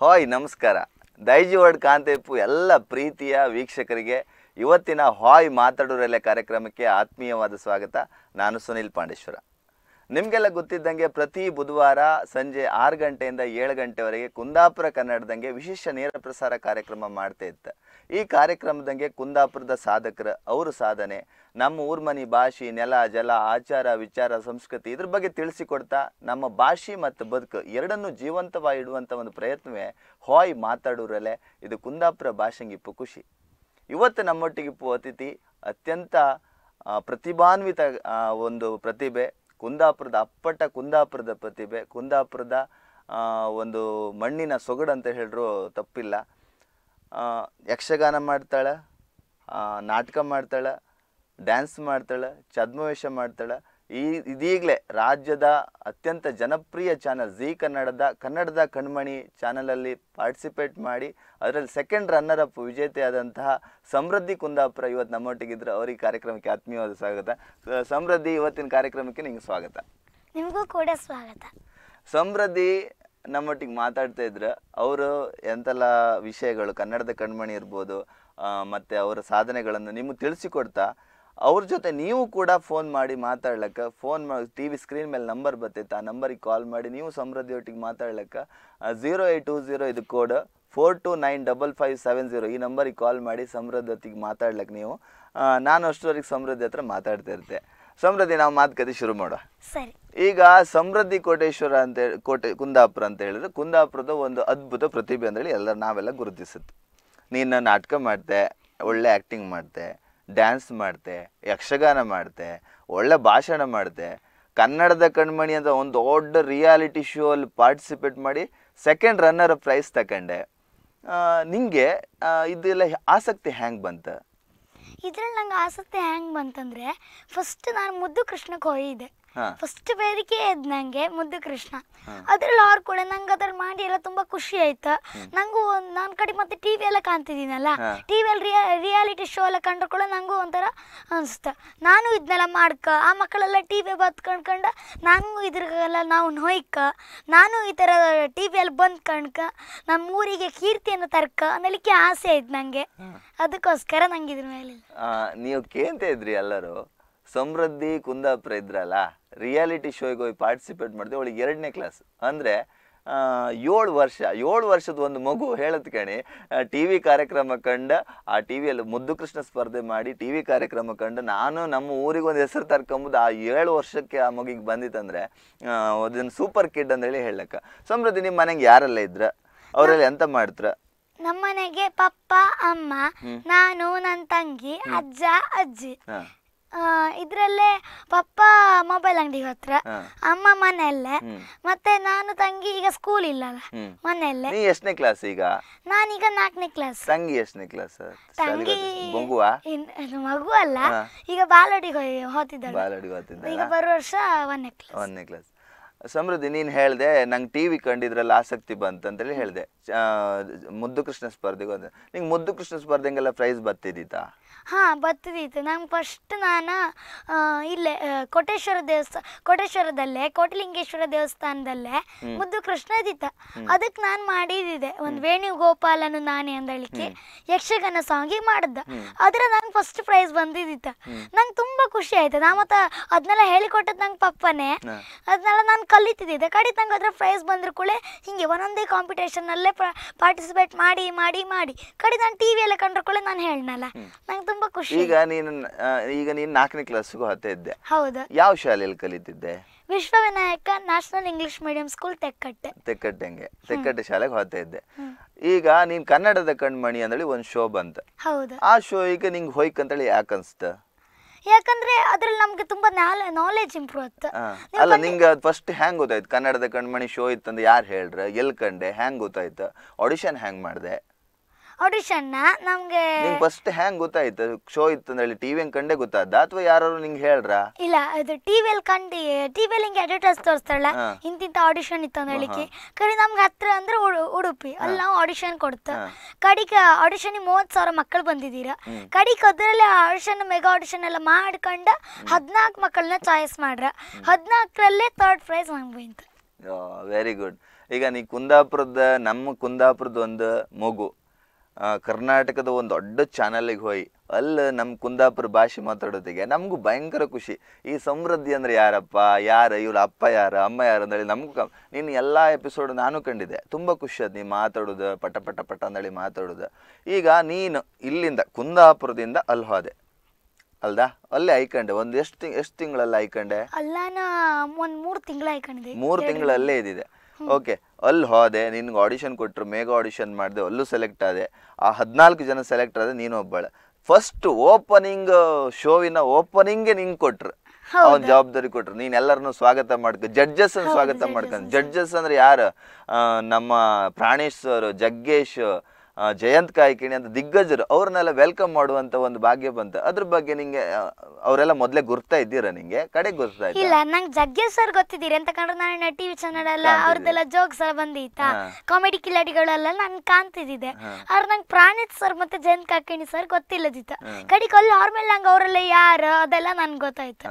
Hi ನಮಸ್ಕಾರ Daiji word ಕಾಂತೇಪು ಎಲ್ಲ ಪ್ರೀತಿಯ ವೀಕ್ಷಕರಿಗೆ ಇವತ್ತಿನ ಹಾಯ್ ಮಾತಾಡೋರೆಲ್ಲ ಕಾರ್ಯಕ್ರಮಕ್ಕೆ ಆತ್ಮೀಯವಾದ ಸ್ವಾಗತ ನಾನು ಸುನಿಲ್ ಪಾಂಡೇಶ್ವರ ನಿಮಗೆಲ್ಲ ಗೊತ್ತಿದ್ದಂಗೆ ಪ್ರತಿ ಬುಧವಾರ ಸಂಜೆ ಆರು ಗಂಟೆಯಿಂದ ಏಳು ಗಂಟೆವರೆಗೆ ಕುಂದಾಪುರ ಕನ್ನಡದಂಗೆ ವಿಶೇಷ ನೇರ ಪ್ರಸಾರ ಕಾರ್ಯಕ್ರಮ ಮಾಡ್ತಾ ಇತ್ತು ಈ ಕಾರ್ಯಕ್ರಮದಂಗೆ ಕುಂದಾಪುರದ ಸಾಧಕರ ಅವರು ಸಾಧನೆ ನಮ್ಮ ಊರ್ಮನಿ ಭಾಷೆ ನೆಲ ಜಲ ಆಚಾರ ವಿಚಾರ ಸಂಸ್ಕೃತಿ ಇದ್ರ ಬಗ್ಗೆ ತಿಳಿಸಿಕೊಡ್ತಾ ನಮ್ಮ ಭಾಷೆ ಮತ್ತು ಬದುಕು ಎರಡನ್ನೂ ಜೀವಂತವಾಗಿ ಒಂದು ಪ್ರಯತ್ನವೇ ಹಾಯ್ ಮಾತಾಡೋರಲ್ಲೇ ಇದು ಕುಂದಾಪುರ ಭಾಷೆಂಗಿಪ್ಪು ಖುಷಿ ಇವತ್ತು ನಮ್ಮೊಟ್ಟಿಗಿಪ್ಪು ಅತಿಥಿ ಅತ್ಯಂತ ಪ್ರತಿಭಾನ್ವಿತ ಒಂದು ಪ್ರತಿಭೆ ಕುಂದಾಪುರದ ಅಪ್ಪಟ ಕುಂದಾಪುರದ ಪ್ರತಿಭೆ ಕುಂದಾಪುರದ ಒಂದು ಮಣ್ಣಿನ ಸೊಗಡು ಅಂತ ಹೇಳಿದ್ರು ತಪ್ಪಿಲ್ಲ ಯಕ್ಷಗಾನ ಮಾಡ್ತಾಳೆ ನಾಟಕ ಮಾಡ್ತಾಳೆ ಡ್ಯಾನ್ಸ್ ಮಾಡ್ತಾಳೆ ಛದ್ಮವೇಷ ಮಾಡ್ತಾಳೆ ಈ ಇದೀಗಲೇ ರಾಜ್ಯದ ಅತ್ಯಂತ ಜನಪ್ರಿಯ ಚಾನಲ್ ಜಿ ಕನ್ನಡದ ಕನ್ನಡದ ಕಣ್ಮಣಿ ಚಾನಲಲ್ಲಿ ಪಾರ್ಟಿಸಿಪೇಟ್ ಮಾಡಿ ಅದರಲ್ಲಿ ಸೆಕೆಂಡ್ ರನ್ನರ್ ಅಪ್ ವಿಜೇತೆಯಾದಂತಹ ಸಮೃದ್ಧಿ ಕುಂದಾಪುರ ಇವತ್ತು ನಮ್ಮೊಟ್ಟಿಗಿದ್ರು ಅವ್ರಿಗೆ ಕಾರ್ಯಕ್ರಮಕ್ಕೆ ಆತ್ಮೀಯವಾದ ಸ್ವಾಗತ ಸಮೃದ್ಧಿ ಇವತ್ತಿನ ಕಾರ್ಯಕ್ರಮಕ್ಕೆ ನಿಮ್ಗೆ ಸ್ವಾಗತ ನಿಮಗೂ ಕೂಡ ಸ್ವಾಗತ ಸಮೃದ್ಧಿ ನಮ್ಮೊಟ್ಟಿಗೆ ಮಾತಾಡ್ತಾ ಇದ್ರೆ ಅವರು ಎಂತೆಲ್ಲ ವಿಷಯಗಳು ಕನ್ನಡದ ಕಣ್ಮಣಿ ಇರ್ಬೋದು ಮತ್ತು ಅವರ ಸಾಧನೆಗಳನ್ನು ನಿಮಗೆ ತಿಳಿಸಿಕೊಡ್ತಾ ಅವ್ರ ಜೊತೆ ನೀವು ಕೂಡ ಫೋನ್ ಮಾಡಿ ಮಾತಾಡ್ಲಿಕ್ಕೆ ಫೋನ್ ಮಾಡಿ ಟಿ ವಿ ಸ್ಕ್ರೀನ್ ಮೇಲೆ ನಂಬರ್ ಬರ್ತೈತೆ ಆ ನಂಬರಿಗೆ ಕಾಲ್ ಮಾಡಿ ನೀವು ಸಮೃದ್ಧಿಯೊಟ್ಟಿಗೆ ಮಾತಾಡ್ಲಿಕ್ಕೆ ಝೀರೋ ಏಯ್ಟ್ ಟೂ ಝೀರೋ ಇದು code four two nine double five seven zero ಈ ನಂಬರಿಗೆ ಕಾಲ್ ಮಾಡಿ ಸಮೃದ್ಧಿ ಮಾತಾಡ್ಲಿಕ್ಕೆ ನೀವು ನಾನು ಅಷ್ಟರವರೆಗೆ ಸಮೃದ್ಧಿ ಹತ್ರ ಮಾತಾಡ್ತಿರ್ತೆ ಸಮೃದ್ಧಿ ನಾವು ಮಾತುಕತೆ ಶುರು ಮಾಡುವ ಈಗ ಸಮೃದ್ಧಿ ಕೋಟೇಶ್ವರ ಅಂತ ಹೇಳಿ ಕೋಟೆ ಕುಂದಾಪುರ ಅಂತ ಹೇಳಿದ್ರೆ ಕುಂದಾಪುರದ ಒಂದು ಅದ್ಭುತ ಪ್ರತಿಭೆ ಅಂತೇಳಿ ಎಲ್ಲರ ಎಲ್ಲ ನಾವೆಲ್ಲ ಗುರುತಿಸುತ್ತೆ ನೀನು ನಾಟಕ ಮಾಡ್ತೆ ಒಳ್ಳೆ ಆ್ಯಕ್ಟಿಂಗ್ ಮಾಡ್ತೆ ಡ್ಯಾನ್ಸ್ ಮಾಡ್ತೆ ಯಕ್ಷಗಾನ ಮಾಡ್ತೆ ಒಳ್ಳೆ ಭಾಷಣ ಮಾಡ್ತೆ ಕನ್ನಡದ ಕಣ್ಮಣಿ ಅಂತ ಒಂದು ದೊಡ್ಡ ರಿಯಾಲಿಟಿ ಶೋ ಅಲ್ಲಿ ಪಾರ್ಟಿಸಿಪೇಟ್ ಮಾಡಿ ಸೆಕೆಂಡ್ ರನ್ನರ್ ಪ್ರೈಸ್ ತಗೊಂಡೆ ನಿಮಗೆ ಇದೆಲ್ಲ ಆಸಕ್ತಿ ಹ್ಯಾಂಗೆ ಬಂತು ಇದ್ರಲ್ಲಿ ನಂಗೆ ಆಸಕ್ತಿ ಹೆಂಗೆ ಬಂತಂದರೆ ಫಸ್ಟ್ ನಾನು ಮುದ್ದು ಕೃಷ್ಣಕ್ಕೆ ಇದೆ ಫಸ್ಟ್ ಬೇಡಿಕೆ ಇದ್ ನಂಗೆ ಮುದ್ದು ಕೃಷ್ಣ ಅದ್ರಲ್ಲಿ ಅವ್ರು ಕೂಡ ನಂಗೆ ಅದ್ರಲ್ಲಿ ಮಾಡಿ ಎಲ್ಲ ತುಂಬಾ ಖುಷಿ ಆಯ್ತು ನಂಗೂ ನನ್ನ ಕಡೆ ಮತ್ತೆ ಟಿವಿ ಎಲ್ಲ ಕಾಣ್ತಿದ್ದೀನಲ್ಲ ಅಲ್ಲಿ ರಿಯಾಲಿಟಿ ಶೋ ಎಲ್ಲ ಕಂಡ್ರ ಕೂಡ ನಂಗೂ ಒಂಥರ ಅನ್ಸುತ್ತ ನಾನು ಇದನ್ನೆಲ್ಲ ಮಾಡ್ಕ ಆ ಮಕ್ಕಳೆಲ್ಲ ಟಿವಿ ಬತ್ ಕಂಡ ನಂಗೂ ಇದ್ರಲ್ಲ ನಾವು ನೋಯ್ಕ ನಾನು ಈ ಟಿವಿ ಅಲ್ಲಿ ಬಂದ್ ಕಣ್ಕ ನಮ್ಮ ಊರಿಗೆ ಕೀರ್ತಿಯನ್ನು ತರ್ಕ ಅನ್ನಲಿಕ್ಕೆ ಆಸೆ ಆಯ್ತು ನಂಗೆ ಅದಕ್ಕೋಸ್ಕರ ನಂಗೆ ಇದ್ರ ಮೇಲೆ ನೀವು ಕೇಂತ ಇದ್ರಿ ಎಲ್ಲರೂ ಸಮೃದ್ಧಿ ಕುಂದಾಪುರ ಇದ್ರಲ್ಲ ರಿಯಾಲಿಟಿ ಶೋಗೆ ಹೋಗಿ ಪಾರ್ಟಿಸಿಪೇಟ್ ಮಾಡಿದೆ ಅವಳಿಗೆ ಎರಡನೇ ಕ್ಲಾಸ್ ಅಂದರೆ ಏಳು ವರ್ಷ ಏಳು ವರ್ಷದ ಒಂದು ಮಗು ಹೇಳತ್ ಕಣಿ ಟಿ ವಿ ಕಾರ್ಯಕ್ರಮ ಕಂಡ ಆ ಟಿ ವಿಯಲ್ಲಿ ಮುದ್ದು ಕೃಷ್ಣ ಸ್ಪರ್ಧೆ ಮಾಡಿ ಟಿ ವಿ ಕಾರ್ಯಕ್ರಮ ಕಂಡು ನಾನು ನಮ್ಮ ಊರಿಗೆ ಒಂದು ಹೆಸರು ತರ್ಕೊಂಬುದು ಆ ಏಳು ವರ್ಷಕ್ಕೆ ಆ ಮಗಿಗೆ ಬಂದಿತ್ತಂದರೆ ಅದನ್ನು ಸೂಪರ್ ಕಿಡ್ ಅಂತ ಹೇಳಿ ಹೇಳಕ್ಕ ಸಮೃದ್ಧಿ ನಿಮ್ಮ ಮನೆಗೆ ಯಾರೆಲ್ಲ ಇದ್ರ ಅವರೆಲ್ಲ ಎಂತ ಮಾಡ್ತ್ರ ನಮ್ಮನೆಗೆ ಪಪ್ಪ ಅಮ್ಮ ನಾನು ನನ್ನ ತಂಗಿ ಅಜ್ಜ ಅಜ್ಜಿ ಇದ್ರಲ್ಲೇ ಪಪ್ಪ ಮೊಬೈಲ್ ಅಂಗಡಿಗೆ ಹತ್ರ ಅಮ್ಮ ಮನೆಯಲ್ಲೇ ಮತ್ತೆ ನಾನು ತಂಗಿ ಈಗ ಸ್ಕೂಲ್ ಇಲ್ಲಲ್ಲ ಮನೆಯಲ್ಲೇ ನೀ ಎಷ್ಟನೇ ಕ್ಲಾಸ್ ಈಗ ನಾನೀಗ ನಾಲ್ಕನೇ ಕ್ಲಾಸ್ ತಂಗಿ ಎಷ್ಟನೇ ಕ್ಲಾಸ್ ತಂಗಿ ಮಗು ಅಲ್ಲ ಈಗ ಬಾಲಡಿಗೆ ಹೋತಿದ್ದಾಳೆ ಬಾಲಡಿಗೆ ಹೋತಿದ್ದಾಳೆ ಈಗ ಬರುವ ವರ್ಷ ಒಂದನೇ ಕ್ಲಾಸ್ ಒಂದನೇ ಕ್ಲಾಸ್ ಸಮೃದ್ಧಿ ನೀನು ಹೇಳಿದೆ ನಂಗೆ ಟಿ ವಿ ಕಂಡಿದ್ರಲ್ಲಿ ಆಸಕ್ತಿ ಬಂತಂತೇಳಿ ಹೇಳಿದೆ ಮುದ್ದು ಕೃಷ್ಣ ಸ್ಪರ್ಧೆಗೆ ಹೋದ ನಿಂಗೆ ಮುದ್ದು ಕೃಷ್ಣ ಸ್ಪರ್ಧೆಗೆಲ್ಲ ಪ್ರೈಸ್ ಬರ್ತಿದ್ದಿತ್ತಾ ಹಾ ಬತ್ತಿದೀತ ನಂಗೆ ಫಸ್ಟ್ ನಾನು ಇಲ್ಲೇ ಕೋಟೇಶ್ವರ ದೇವಸ್ಥಾನ ಕೋಟೇಶ್ವರದಲ್ಲೇ ಕೋಟಲಿಂಗೇಶ್ವರ ದೇವಸ್ಥಾನದಲ್ಲೇ ಮುದ್ದು ಕೃಷ್ಣ ಇದ್ದಿತ್ತ ಅದಕ್ಕೆ ನಾನು ಮಾಡಿದ್ದಿದೆ ಒಂದು ವೇಣುಗೋಪಾಲನು ನಾನೇ ಅಂದಳಿಕೆ ಯಕ್ಷಗಾನ ಸಾಂಗಿ ಮಾಡ್ದ ಆದರೆ ನಂಗೆ ಫಸ್ಟ್ ಪ್ರೈಸ್ ಬಂದಿದ್ದಿತ್ತ ನಂಗೆ ತುಂಬ ಖುಷಿ ಆಯ್ತು ನಾ ಮತ್ತೆ ಅದನ್ನೆಲ್ಲ ಹೇಳಿಕೊಟ್ಟದ್ದು ನಂಗೆ ಪಪ್ಪನೇ ಅದನ್ನೆಲ್ಲ ನಾನು ಕಲಿತಿದ್ದೆ ಕಡಿತ ನಂಗೆ ಅದರ ಪ್ರೈಸ್ ಬಂದ್ರ ಕೂಡಲೇ ಹಿಂಗೆ ಒಂದೊಂದೇ ಕಾಂಪಿಟೇಷನ್ನಲ್ಲೇ ಪಾರ್ಟಿಸಿಪೇಟ್ ಮಾಡಿ ಮಾಡಿ ಮಾಡಿ ಕಡೆ ನಾನು ಟಿ ವಿಯಲ್ಲೇ ಕಂಡ್ರ ಕೂಡ ನಾನು ಹೇಳಿನಲ್ಲ ನಂಗೆ ತುಂಬ ಖುಷಿ ಈಗ ನೀನು ಈಗ ನೀನು ನಾಲ್ಕನೇ ಕ್ಲಾಸ್ಗೂ ಇದ್ದೆ ಹೌದಾ ಯಾವ ಶಾಲೆಯಲ್ಲಿ ಕಲಿತಿದ್ದೆ Vishwavinayaka national English medium school Tekkatte ತೆಕ್ಕಟ್ಟೆಂಗೆ ತೆಕ್ಕಟ್ಟೆ ಶಾಲೆಗೆ ಹೋಗ್ತಾ ಇದ್ದೆ ಈಗ ನೀನ್ ಕನ್ನಡದ ಕಣ್ಮಣಿ ಅಂದೇಳಿ ಒಂದು ಶೋ ಬಂತ ಹೌದು ಆ ಶೋ ಈಗ ನಿಂಗೆ ಹೋಯ್ಕ್ ಅಂತೇಳಿ ಯಾಕೆ ಅನ್ಸ್ತ ಯಾಕಂದ್ರೆ ಅದ್ರಲ್ಲಿ ನಮ್ಗೆ ತುಂಬಾ ನಾಲೆಜ್ ಇಂಪ್ರೂವ್ ಆಗುತ್ತೆ ಅಲ್ಲ ನಿಂಗೆ ಫಸ್ಟ್ ಹ್ಯಾಂಗ್ ಗೊತ್ತಾಯ್ತು ಕನ್ನಡದ ಕಣ್ಮಣಿ ಶೋ ಇತ್ತಂದು ಯಾರು ಹೇಳ್ರ ಎಲ್ ಕಂಡೆ ಹ್ಯಾಂಗ್ ಗೊತ್ತಾಯ್ತು ಆಡಿಷನ್ ಹ್ಯಾಂಗ್ ಮಾಡಿದೆ ಆಡಿಷನ್ ನಮ್ಗೆ ಫಸ್ಟ್ ಹ್ಯಾಂಗ್ ಗೊತ್ತಾಯ್ತು ಶೋ ಇತ್ತು ಅಂದ್ರೆ ಟಿವಿ ಹಂಗ್ ಕಂಡೆ ಗೊತ್ತಾದ ಅಥವಾ ಯಾರು ನಿಂಗೆ ಹೇಳ್ರ ಇಲ್ಲ ಅದು ಕಂಡಿ ಕಂಡು ಟಿವಿಯಲ್ಲಿ ಹಿಂಗೆ ಅಡ್ವರ್ಟೈಸ್ ತೋರಿಸ್ತಾಳ ಇಂತಿಂತ ಆಡಿಷನ್ ಇತ್ತು ಅಂತ ಹೇಳಿಕೆ ಕರಿ ನಮ್ಗೆ ಹತ್ರ ಅಂದ್ರೆ ಉಡುಪಿ ಅಲ್ಲಿ ನಾವು ಆಡಿಷನ್ ಕೊಡ್ತ ಕಡಿಕ ಆಡಿಷನ್ ಮೂವತ್ತು ಸಾವಿರ ಮಕ್ಕಳು ಬಂದಿದ್ದೀರಾ ಕಡಿಕ ಅದರಲ್ಲಿ ಆಡಿಷನ್ ಮೆಗಾ ಆಡಿಷನ್ ಎಲ್ಲ ಮಾಡ್ಕೊಂಡು ಹದಿನಾಲ್ಕು ಮಕ್ಕಳನ್ನ ಚಾಯ್ಸ್ ಮಾಡ್ರ ಹದಿನಾಲ್ಕರಲ್ಲೇ ಥರ್ಡ್ ಪ್ರೈಸ್ ನಂಗೆ ವೆರಿ ಗುಡ್ ಈಗ ನೀ ಕುಂದಾಪುರದ ನಮ್ಮ ಕುಂದಾಪುರದ ಒಂದು ಮಗು ಕರ್ನಾಟಕದ ಒಂದು ದೊಡ್ಡ ಚಾನಲಿಗೆ ಹೋಯ್ ಅಲ್ಲಿ ನಮ್ಮ ಕುಂದಾಪುರ ಭಾಷೆ ಮಾತಾಡೋದಿಗೆ ನಮಗೂ ಭಯಂಕರ ಖುಷಿ ಈ ಸಮೃದ್ಧಿ ಅಂದರೆ ಯಾರಪ್ಪ ಯಾರು ಇವ್ರ ಅಪ್ಪ ಯಾರು ಅಮ್ಮ ಯಾರು ಅಂದೇಳಿ ನಮಗೂ ಕಮ್ ನೀನು ಎಲ್ಲ ಎಪಿಸೋಡ್ ನಾನು ಕಂಡಿದ್ದೆ ತುಂಬ ಖುಷಿ ಅದು ನೀನು ಮಾತಾಡೋದು ಪಟ ಪಟ ಪಟ ಅಂದೇಳಿ ಮಾತಾಡೋದು ಈಗ ನೀನು ಇಲ್ಲಿಂದ ಕುಂದಾಪುರದಿಂದ ಅಲ್ಲಿ ಹೋದೆ ಅಲ್ದಾ ಅಲ್ಲೇ ಐಕಂಡೆ ಒಂದ್ ಎಷ್ಟು ಎಷ್ಟು ತಿಂಗಳಲ್ಲಿ ಐಕಂಡೆ ಅಲ್ಲ ಒಂದ್ ಮೂರ್ ತಿಂಗಳ ಐಕಂಡಿದೆ ಮೂರು ತಿಂಗಳಲ್ಲೇ ಇದಿದೆ ಓಕೆ ಅಲ್ಲಿ ಹೋದೆ ನಿನ್ಗೆ ಆಡಿಷನ್ ಕೊಟ್ಟರು ಮೇಘ ಆಡಿಷನ್ ಮಾಡಿದೆ ಅಲ್ಲೂ ಸೆಲೆಕ್ಟ್ ಆದೆ ಆ ಹದಿನಾಲ್ಕು ಜನ ಸೆಲೆಕ್ಟ್ ಆದ್ರೆ ನೀನು ಒಬ್ಬಳ ಫಸ್ಟ್ ಓಪನಿಂಗ್ ಶೋವಿನ ಓಪನಿಂಗ್ ನಿಂಗೆ ಕೊಟ್ರು ಅವ್ನ ಜವಾಬ್ದಾರಿ ಕೊಟ್ರು ನೀನ್ ಎಲ್ಲರನ್ನು ಸ್ವಾಗತ ಮಾಡ್ಕ ಜಡ್ಜಸ್ ಸ್ವಾಗತ ಮಾಡ್ಕೊಂಡು ಜಡ್ಜಸ್ ಅಂದ್ರೆ ಯಾರು ನಮ್ಮ ಪ್ರಾಣೇಶ್ ಸರ್ ಜಗ್ಗೇಶ್ ಜಯಂತ್ ಕಾಯ್ಕಿಣಿ ಅಂತ ದಿಗ್ಗಜರು ಅವ್ರನ್ನೆಲ್ಲ ವೆಲ್ಕಮ್ ಮಾಡುವಂತ ಒಂದು ಭಾಗ್ಯ ಬಂತು ಅದ್ರ ಬಗ್ಗೆ ನಿಂಗೆ ಅವರೆಲ್ಲ ಮೊದ್ಲೇ ಗುರ್ತಾ ಇದ್ದೀರಾ ನಿಂಗೆ ಕಡೆ ಗುರ್ತಾ ಇಲ್ಲ ನಂಗೆ ಜಗ್ಗೇಶ್ ಸರ್ ಗೊತ್ತಿದ್ದೀರಿ ಅಂತ ಕಂಡ್ರೆ ನಾನು ಟಿವಿ ಚಾನಲ್ ಅಲ್ಲ ಅವ್ರದ್ದೆಲ್ಲ ಜೋಕ್ಸ್ ಸರ್ ಬಂದಿತ್ತಾ ಕಾಮಿಡಿ ಕಿಲಾಡಿಗಳೆಲ್ಲ ನಂಗೆ ಕಾಣ್ತಿದ್ದಿದೆ ಅವ್ರ ನಂಗೆ ಪ್ರಾಣಿತ್ ಸರ್ ಮತ್ತೆ ಜಯಂತ್ ಕಾಕಿಣಿ ಸರ್ ಗೊತ್ತಿಲ್ಲದಿತ್ತ ಕಲ್ಲು ಅವ್ರ ಮೇಲೆ ನಂಗೆ ಅವರೆಲ್ಲ ಯಾರು ಅದೆಲ್ಲ ನನ್ಗೆ ಗೊತ್ತಾಯ್ತು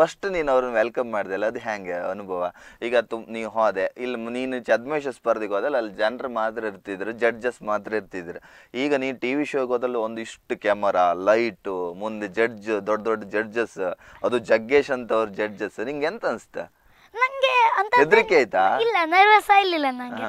ಫಸ್ಟ್ ನೀನು ಅವ್ರನ್ನ ವೆಲ್ಕಮ್ ಮಾಡಿದೆಲ್ಲ ಅದು ಹೆಂಗೆ ಅನುಭವ ಈಗ ತುಂಬ ನೀವು ಹೋದೆ ಇಲ್ಲಿ ನೀನು ಚದ್ಮೇಶ ಸ್ಪರ್ಧೆಗೆ ಹೋದಲ್ಲ ಅಲ್ಲಿ ಜನರು ಮಾತ್ರ ಇರ್ತಿದ್ರು ಜಡ್ಜಸ್ ಮಾತ್ರ ಇರ್ತಿದ್ರು ಈಗ ನೀನು ಟಿ ವಿ ಶೋಗೆ ಹೋದಲ್ಲಿ ಒಂದಿಷ್ಟು ಕ್ಯಾಮರಾ ಲೈಟು ಮುಂದೆ ಜಡ್ಜ್ ದೊಡ್ಡ ದೊಡ್ಡ ಜಡ್ಜಸ್ ಅದು ಜಗ್ಗೇಶ್ ಅಂತ ಅವ್ರ ಜಡ್ಜಸ್ ನಿಂಗೆ ಎಂತ ಅನಿಸ್ತಾ ಅಂತ ಹೆದರಿಕೆ ಆಯ್ತಾ ಇಲ್ಲ ನರ್ವಸ್ ಆಗಿಲ್ಲ ನಂಗೆ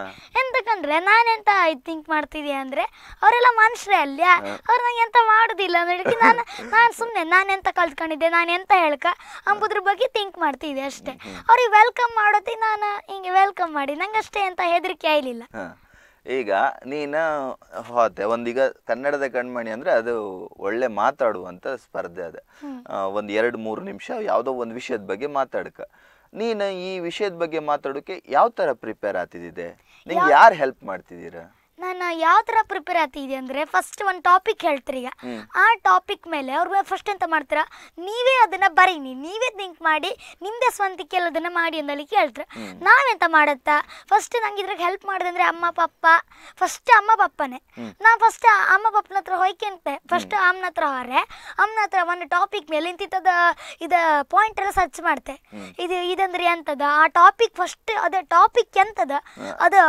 ಯಾಕಂದ್ರೆ ನಾನೆಂತ ಥಿಂಕ್ ಮಾಡ್ತಿದ್ದೆ ಅಂದ್ರೆ ಅವರೆಲ್ಲ ಮನುಷ್ಯರೇ ಅಲ್ಲಿ ಅವ್ರು ನಂಗೆ ಎಂತ ಮಾಡುದಿಲ್ಲ ಅಂದ್ರೆ ನಾನು ನಾನು ಸುಮ್ಮನೆ ನಾನೆಂತ ಕಲ್ತ್ಕೊಂಡಿದ್ದೆ ನಾನು ಎಂತ ಹೇಳ್ಕ ಅಂಬುದ್ರ ಬಗ್ಗೆ ಥಿಂಕ್ ಮಾಡ್ತಿದ್ದೆ ಅಷ್ಟೇ ಅವ್ರಿಗೆ ವೆಲ್ಕಮ್ ಮಾಡೋತಿ ನಾನು ಹಿಂಗೆ ವೆಲ್ಕಮ್ ಮಾಡಿ ನಂಗೆ ಅಷ್ಟೇ ಅಂತ ಹೆದರಿಕೆ ಆಯ್ಲಿಲ್ಲ ಈಗ ನೀನು ಹೋತೆ ಒಂದೀಗ ಕನ್ನಡದ ಕಣ್ಮಣಿ ಅಂದ್ರೆ ಅದು ಒಳ್ಳೆ ಮಾತಾಡುವಂಥ ಸ್ಪರ್ಧೆ ಅದ ಒಂದು ಎರಡು ಮೂರು ನಿಮಿಷ ಯಾವುದೋ ಒಂದು ವಿಷಯದ ಬಗ್ಗೆ ಮಾತಾಡಕ ನೀನು ಈ ವಿಷಯದ ಬಗ್ಗೆ ಮಾತಾಡೋಕೆ ಯಾವ ಥರ ಪ್ರಿಪೇರ್ ಆತಿದ್ದಿದೆ ನಿಂಗೆ ಯಾರು ಹೆಲ್ಪ್ ಮಾಡ್ತಿದ್ದೀರಾ ನಾನು ಯಾವ ಥರ ಪ್ರಿಪೇರ್ ಆಗ್ತಿದ್ದೆ ಅಂದರೆ ಫಸ್ಟ್ ಒಂದು ಟಾಪಿಕ್ ಹೇಳ್ತೀರಿ ಈಗ ಆ ಟಾಪಿಕ್ ಮೇಲೆ ಅವ್ರು ಫಸ್ಟ್ ಎಂತ ಮಾಡ್ತೀರ ನೀವೇ ಅದನ್ನು ಬರೀನಿ ನೀವೇ ಥಿಂಕ್ ಮಾಡಿ ನಿಮ್ಮದೇ ಸ್ವಂತಕ್ಕೆ ಅದನ್ನು ಮಾಡಿ ಅಂದಲ್ಲಿ ಕೇಳ್ತೀರ ನಾವೆಂತ ಮಾಡತ್ತಾ ಫಸ್ಟ್ ನಂಗೆ ಇದ್ರಾಗ ಹೆಲ್ಪ್ ಅಂದರೆ ಅಮ್ಮ ಪಪ್ಪ ಫಸ್ಟ್ ಅಮ್ಮ ಪಪ್ಪನೇ ನಾನು ಫಸ್ಟ್ ಅಮ್ಮ ಪಪ್ಪನ ಹತ್ರ ಹೊಯ್ಕೆಂತೆ ಫಸ್ಟ್ ಅಮ್ಮನ ಹತ್ರ ಹೊರೆ ಅಮ್ಮನ ಹತ್ರ ಒಂದು ಟಾಪಿಕ್ ಮೇಲೆ ಇಂತಿತ್ತದ ಇದು ಪಾಯಿಂಟ್ ಎಲ್ಲ ಸರ್ಚ್ ಮಾಡ್ತೆ ಇದು ಇದಂದ್ರೆ ಎಂತದ ಆ ಟಾಪಿಕ್ ಫಸ್ಟ್ ಅದೇ ಟಾಪಿಕ್ ಎಂತದ ಅದು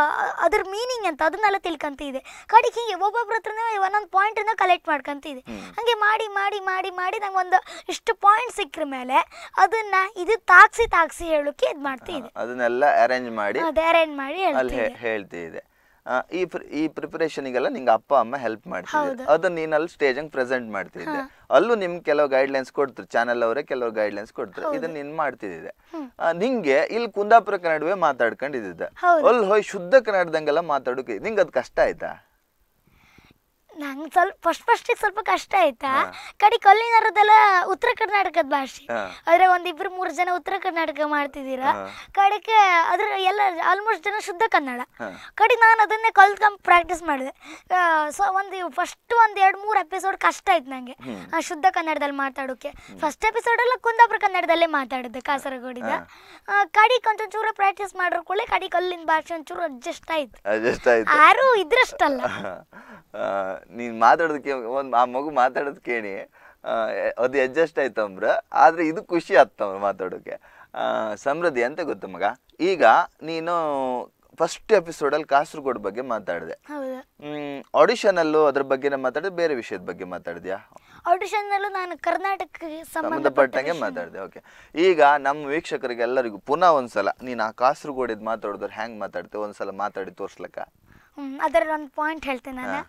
ಅದ್ರ ಮೀನಿಂಗ್ ಎಂತ ಅದನ್ನೆಲ್ಲ ತಿಳಿ ಇದೆ ಕಡೆಗೆ ಹಿಂಗೆ ಒಬ್ಬೊಬ್ರ ಹತ್ರ ಒಂದೊಂದು ಪಾಯಿಂಟನ್ನು ಕಲೆಕ್ಟ್ ಇದೆ ಹಂಗೆ ಮಾಡಿ ಮಾಡಿ ಮಾಡಿ ಮಾಡಿ ನಂಗೆ ಒಂದು ಇಷ್ಟು ಪಾಯಿಂಟ್ ಸಿಕ್ಕ್ರ ಮೇಲೆ ಅದನ್ನ ಇದು ತಾಕ್ಸಿ ತಾಕ್ಸಿ ಹೇಳೋಕೆ ಇದು ಮಾಡ್ತಿದೆ ಅದನ್ನೆಲ್ಲ ಅರೇಂಜ್ ಮಾಡಿ ಅರೇಂಜ್ ಮಾಡಿ ಹೇಳ್ತಿದೆ ಈ ಈ ಗೆಲ್ಲ ನಿಂಗೆ ಅಪ್ಪ ಅಮ್ಮ ಹೆಲ್ಪ್ ಮಾಡ್ತಿದ್ರು ಅದನ್ನ ನೀನ್ ಅಲ್ಲಿ ಹಂಗೆ ಪ್ರೆಸೆಂಟ್ ಮಾಡ್ತಿದ್ದೆ ಅಲ್ಲೂ ನಿಮ್ಗೆ ಕೆಲವು ಲೈನ್ಸ್ ಕೊಡ್ತಾರೆ ಚಾನೆಲ್ ಅವರೇ ಕೆಲವು ಗೈಡ್ಲೈನ್ಸ್ ಕೊಡ್ತಾರೆ ಇದನ್ನ ನೀನ್ ಮಾಡ್ತಿದ್ದೆ ನಿಂಗೆ ಇಲ್ಲಿ ಕುಂದಾಪುರ ಕನ್ನಡವೇ ಮಾತಾಡ್ಕೊಂಡಿದ್ದೆ ಅಲ್ಲಿ ಹೋಯ್ ಶುದ್ಧ ಕನ್ನಡದಂಗೆಲ್ಲ ಮಾತಾಡೋಕೆ ನಿಂಗೆ ಅದ್ ಕಷ್ಟ ಆಯ್ತಾ ನಂಗೆ ಸ್ವಲ್ಪ ಫಸ್ಟ್ ಫಸ್ಟ್ ಸ್ವಲ್ಪ ಕಷ್ಟ ಆಯ್ತಾ ಕಡೆ ಕಲ್ಲಿನಾರದೆಲ್ಲ ಉತ್ತರ ಕರ್ನಾಟಕದ ಭಾಷೆ ಆದ್ರೆ ಒಂದಿಬ್ರು ಮೂರು ಜನ ಉತ್ತರ ಕರ್ನಾಟಕ ಮಾಡ್ತಿದ್ದೀರಾ ಕಡೆಗೆ ಅದ್ರ ಎಲ್ಲ ಆಲ್ಮೋಸ್ಟ್ ಜನ ಶುದ್ಧ ಕನ್ನಡ ಕಡೆ ನಾನು ಅದನ್ನೇ ಕಲ್ತ್ಕೊಂಡ್ ಪ್ರಾಕ್ಟೀಸ್ ಮಾಡಿದೆ ಸೊ ಒಂದು ಫಸ್ಟ್ ಒಂದ್ ಎರಡು ಮೂರು ಎಪಿಸೋಡ್ ಕಷ್ಟ ಆಯ್ತು ನಂಗೆ ಶುದ್ಧ ಕನ್ನಡದಲ್ಲಿ ಮಾತಾಡೋಕೆ ಫಸ್ಟ್ ಎಪಿಸೋಡ್ ಎಲ್ಲ ಕುಂದಾಪುರ ಕನ್ನಡದಲ್ಲೇ ಮಾತಾಡಿದ್ದೆ ಕಾಸರಗೋಡಿದ ಕಡೆ ಒಂಚೂರು ಪ್ರಾಕ್ಟೀಸ್ ಮಾಡ್ರ ಕೂಡ ಕಡಿ ಕಲ್ಲಿನ ಭಾಷೆ ಒಂಚೂರು ಅಡ್ಜಸ್ಟ್ ಅಡ್ಜಸ್ಟ್ ಆಯ್ತು ಯಾರು ಇದ್ರಷ್ಟಲ್ಲ ನೀನು ಮಾತಾಡೋದಕ್ಕೆ ಒಂದು ಆ ಮಗು ಮಾತಾಡೋದು ಕೇಳಿ ಅದು ಅಡ್ಜಸ್ಟ್ ಆಯ್ತು ಅಂದ್ರೆ ಆದರೆ ಇದು ಖುಷಿ ಆಗ್ತವ್ರು ಮಾತಾಡೋಕ್ಕೆ ಸಮೃದ್ಧಿ ಅಂತ ಗೊತ್ತು ಮಗ ಈಗ ನೀನು ಫಸ್ಟ್ ಎಪಿಸೋಡಲ್ಲಿ ಕಾಸರಗೋಡ್ ಬಗ್ಗೆ ಮಾತಾಡಿದೆ ಆಡಿಷನ್ ಅಲ್ಲೂ ಅದ್ರ ಬಗ್ಗೆ ಮಾತಾಡಿದೆ ಬೇರೆ ವಿಷಯದ ಬಗ್ಗೆ ಮಾತಾಡಿದ್ಯಾ ಆಡಿಷನ್ ಅಲ್ಲೂ ನಾನು ಕರ್ನಾಟಕಕ್ಕೆ ಸಂಬಂಧಪಟ್ಟಂಗೆ ಮಾತಾಡಿದೆ ಓಕೆ ಈಗ ನಮ್ಮ ವೀಕ್ಷಕರಿಗೆ ಎಲ್ಲರಿಗೂ ಪುನಃ ಒಂದ್ಸಲ ನೀನು ಆ ಕಾಸರಗೋಡಿದ್ ಮಾತಾಡೋದ್ರ ಹ್ಯಾಂಗ್ ಮಾತಾಡ್ತೇವೆ ಒಂದ್ಸಲ ಮಾತಾಡಿ ತೋರ್ಸ್ಲಕ್ಕ ಅದರಲ್ಲಿ ಒಂದು ಪಾಯಿಂಟ್ ಹೇಳ್ತೇನೆ ನಾನು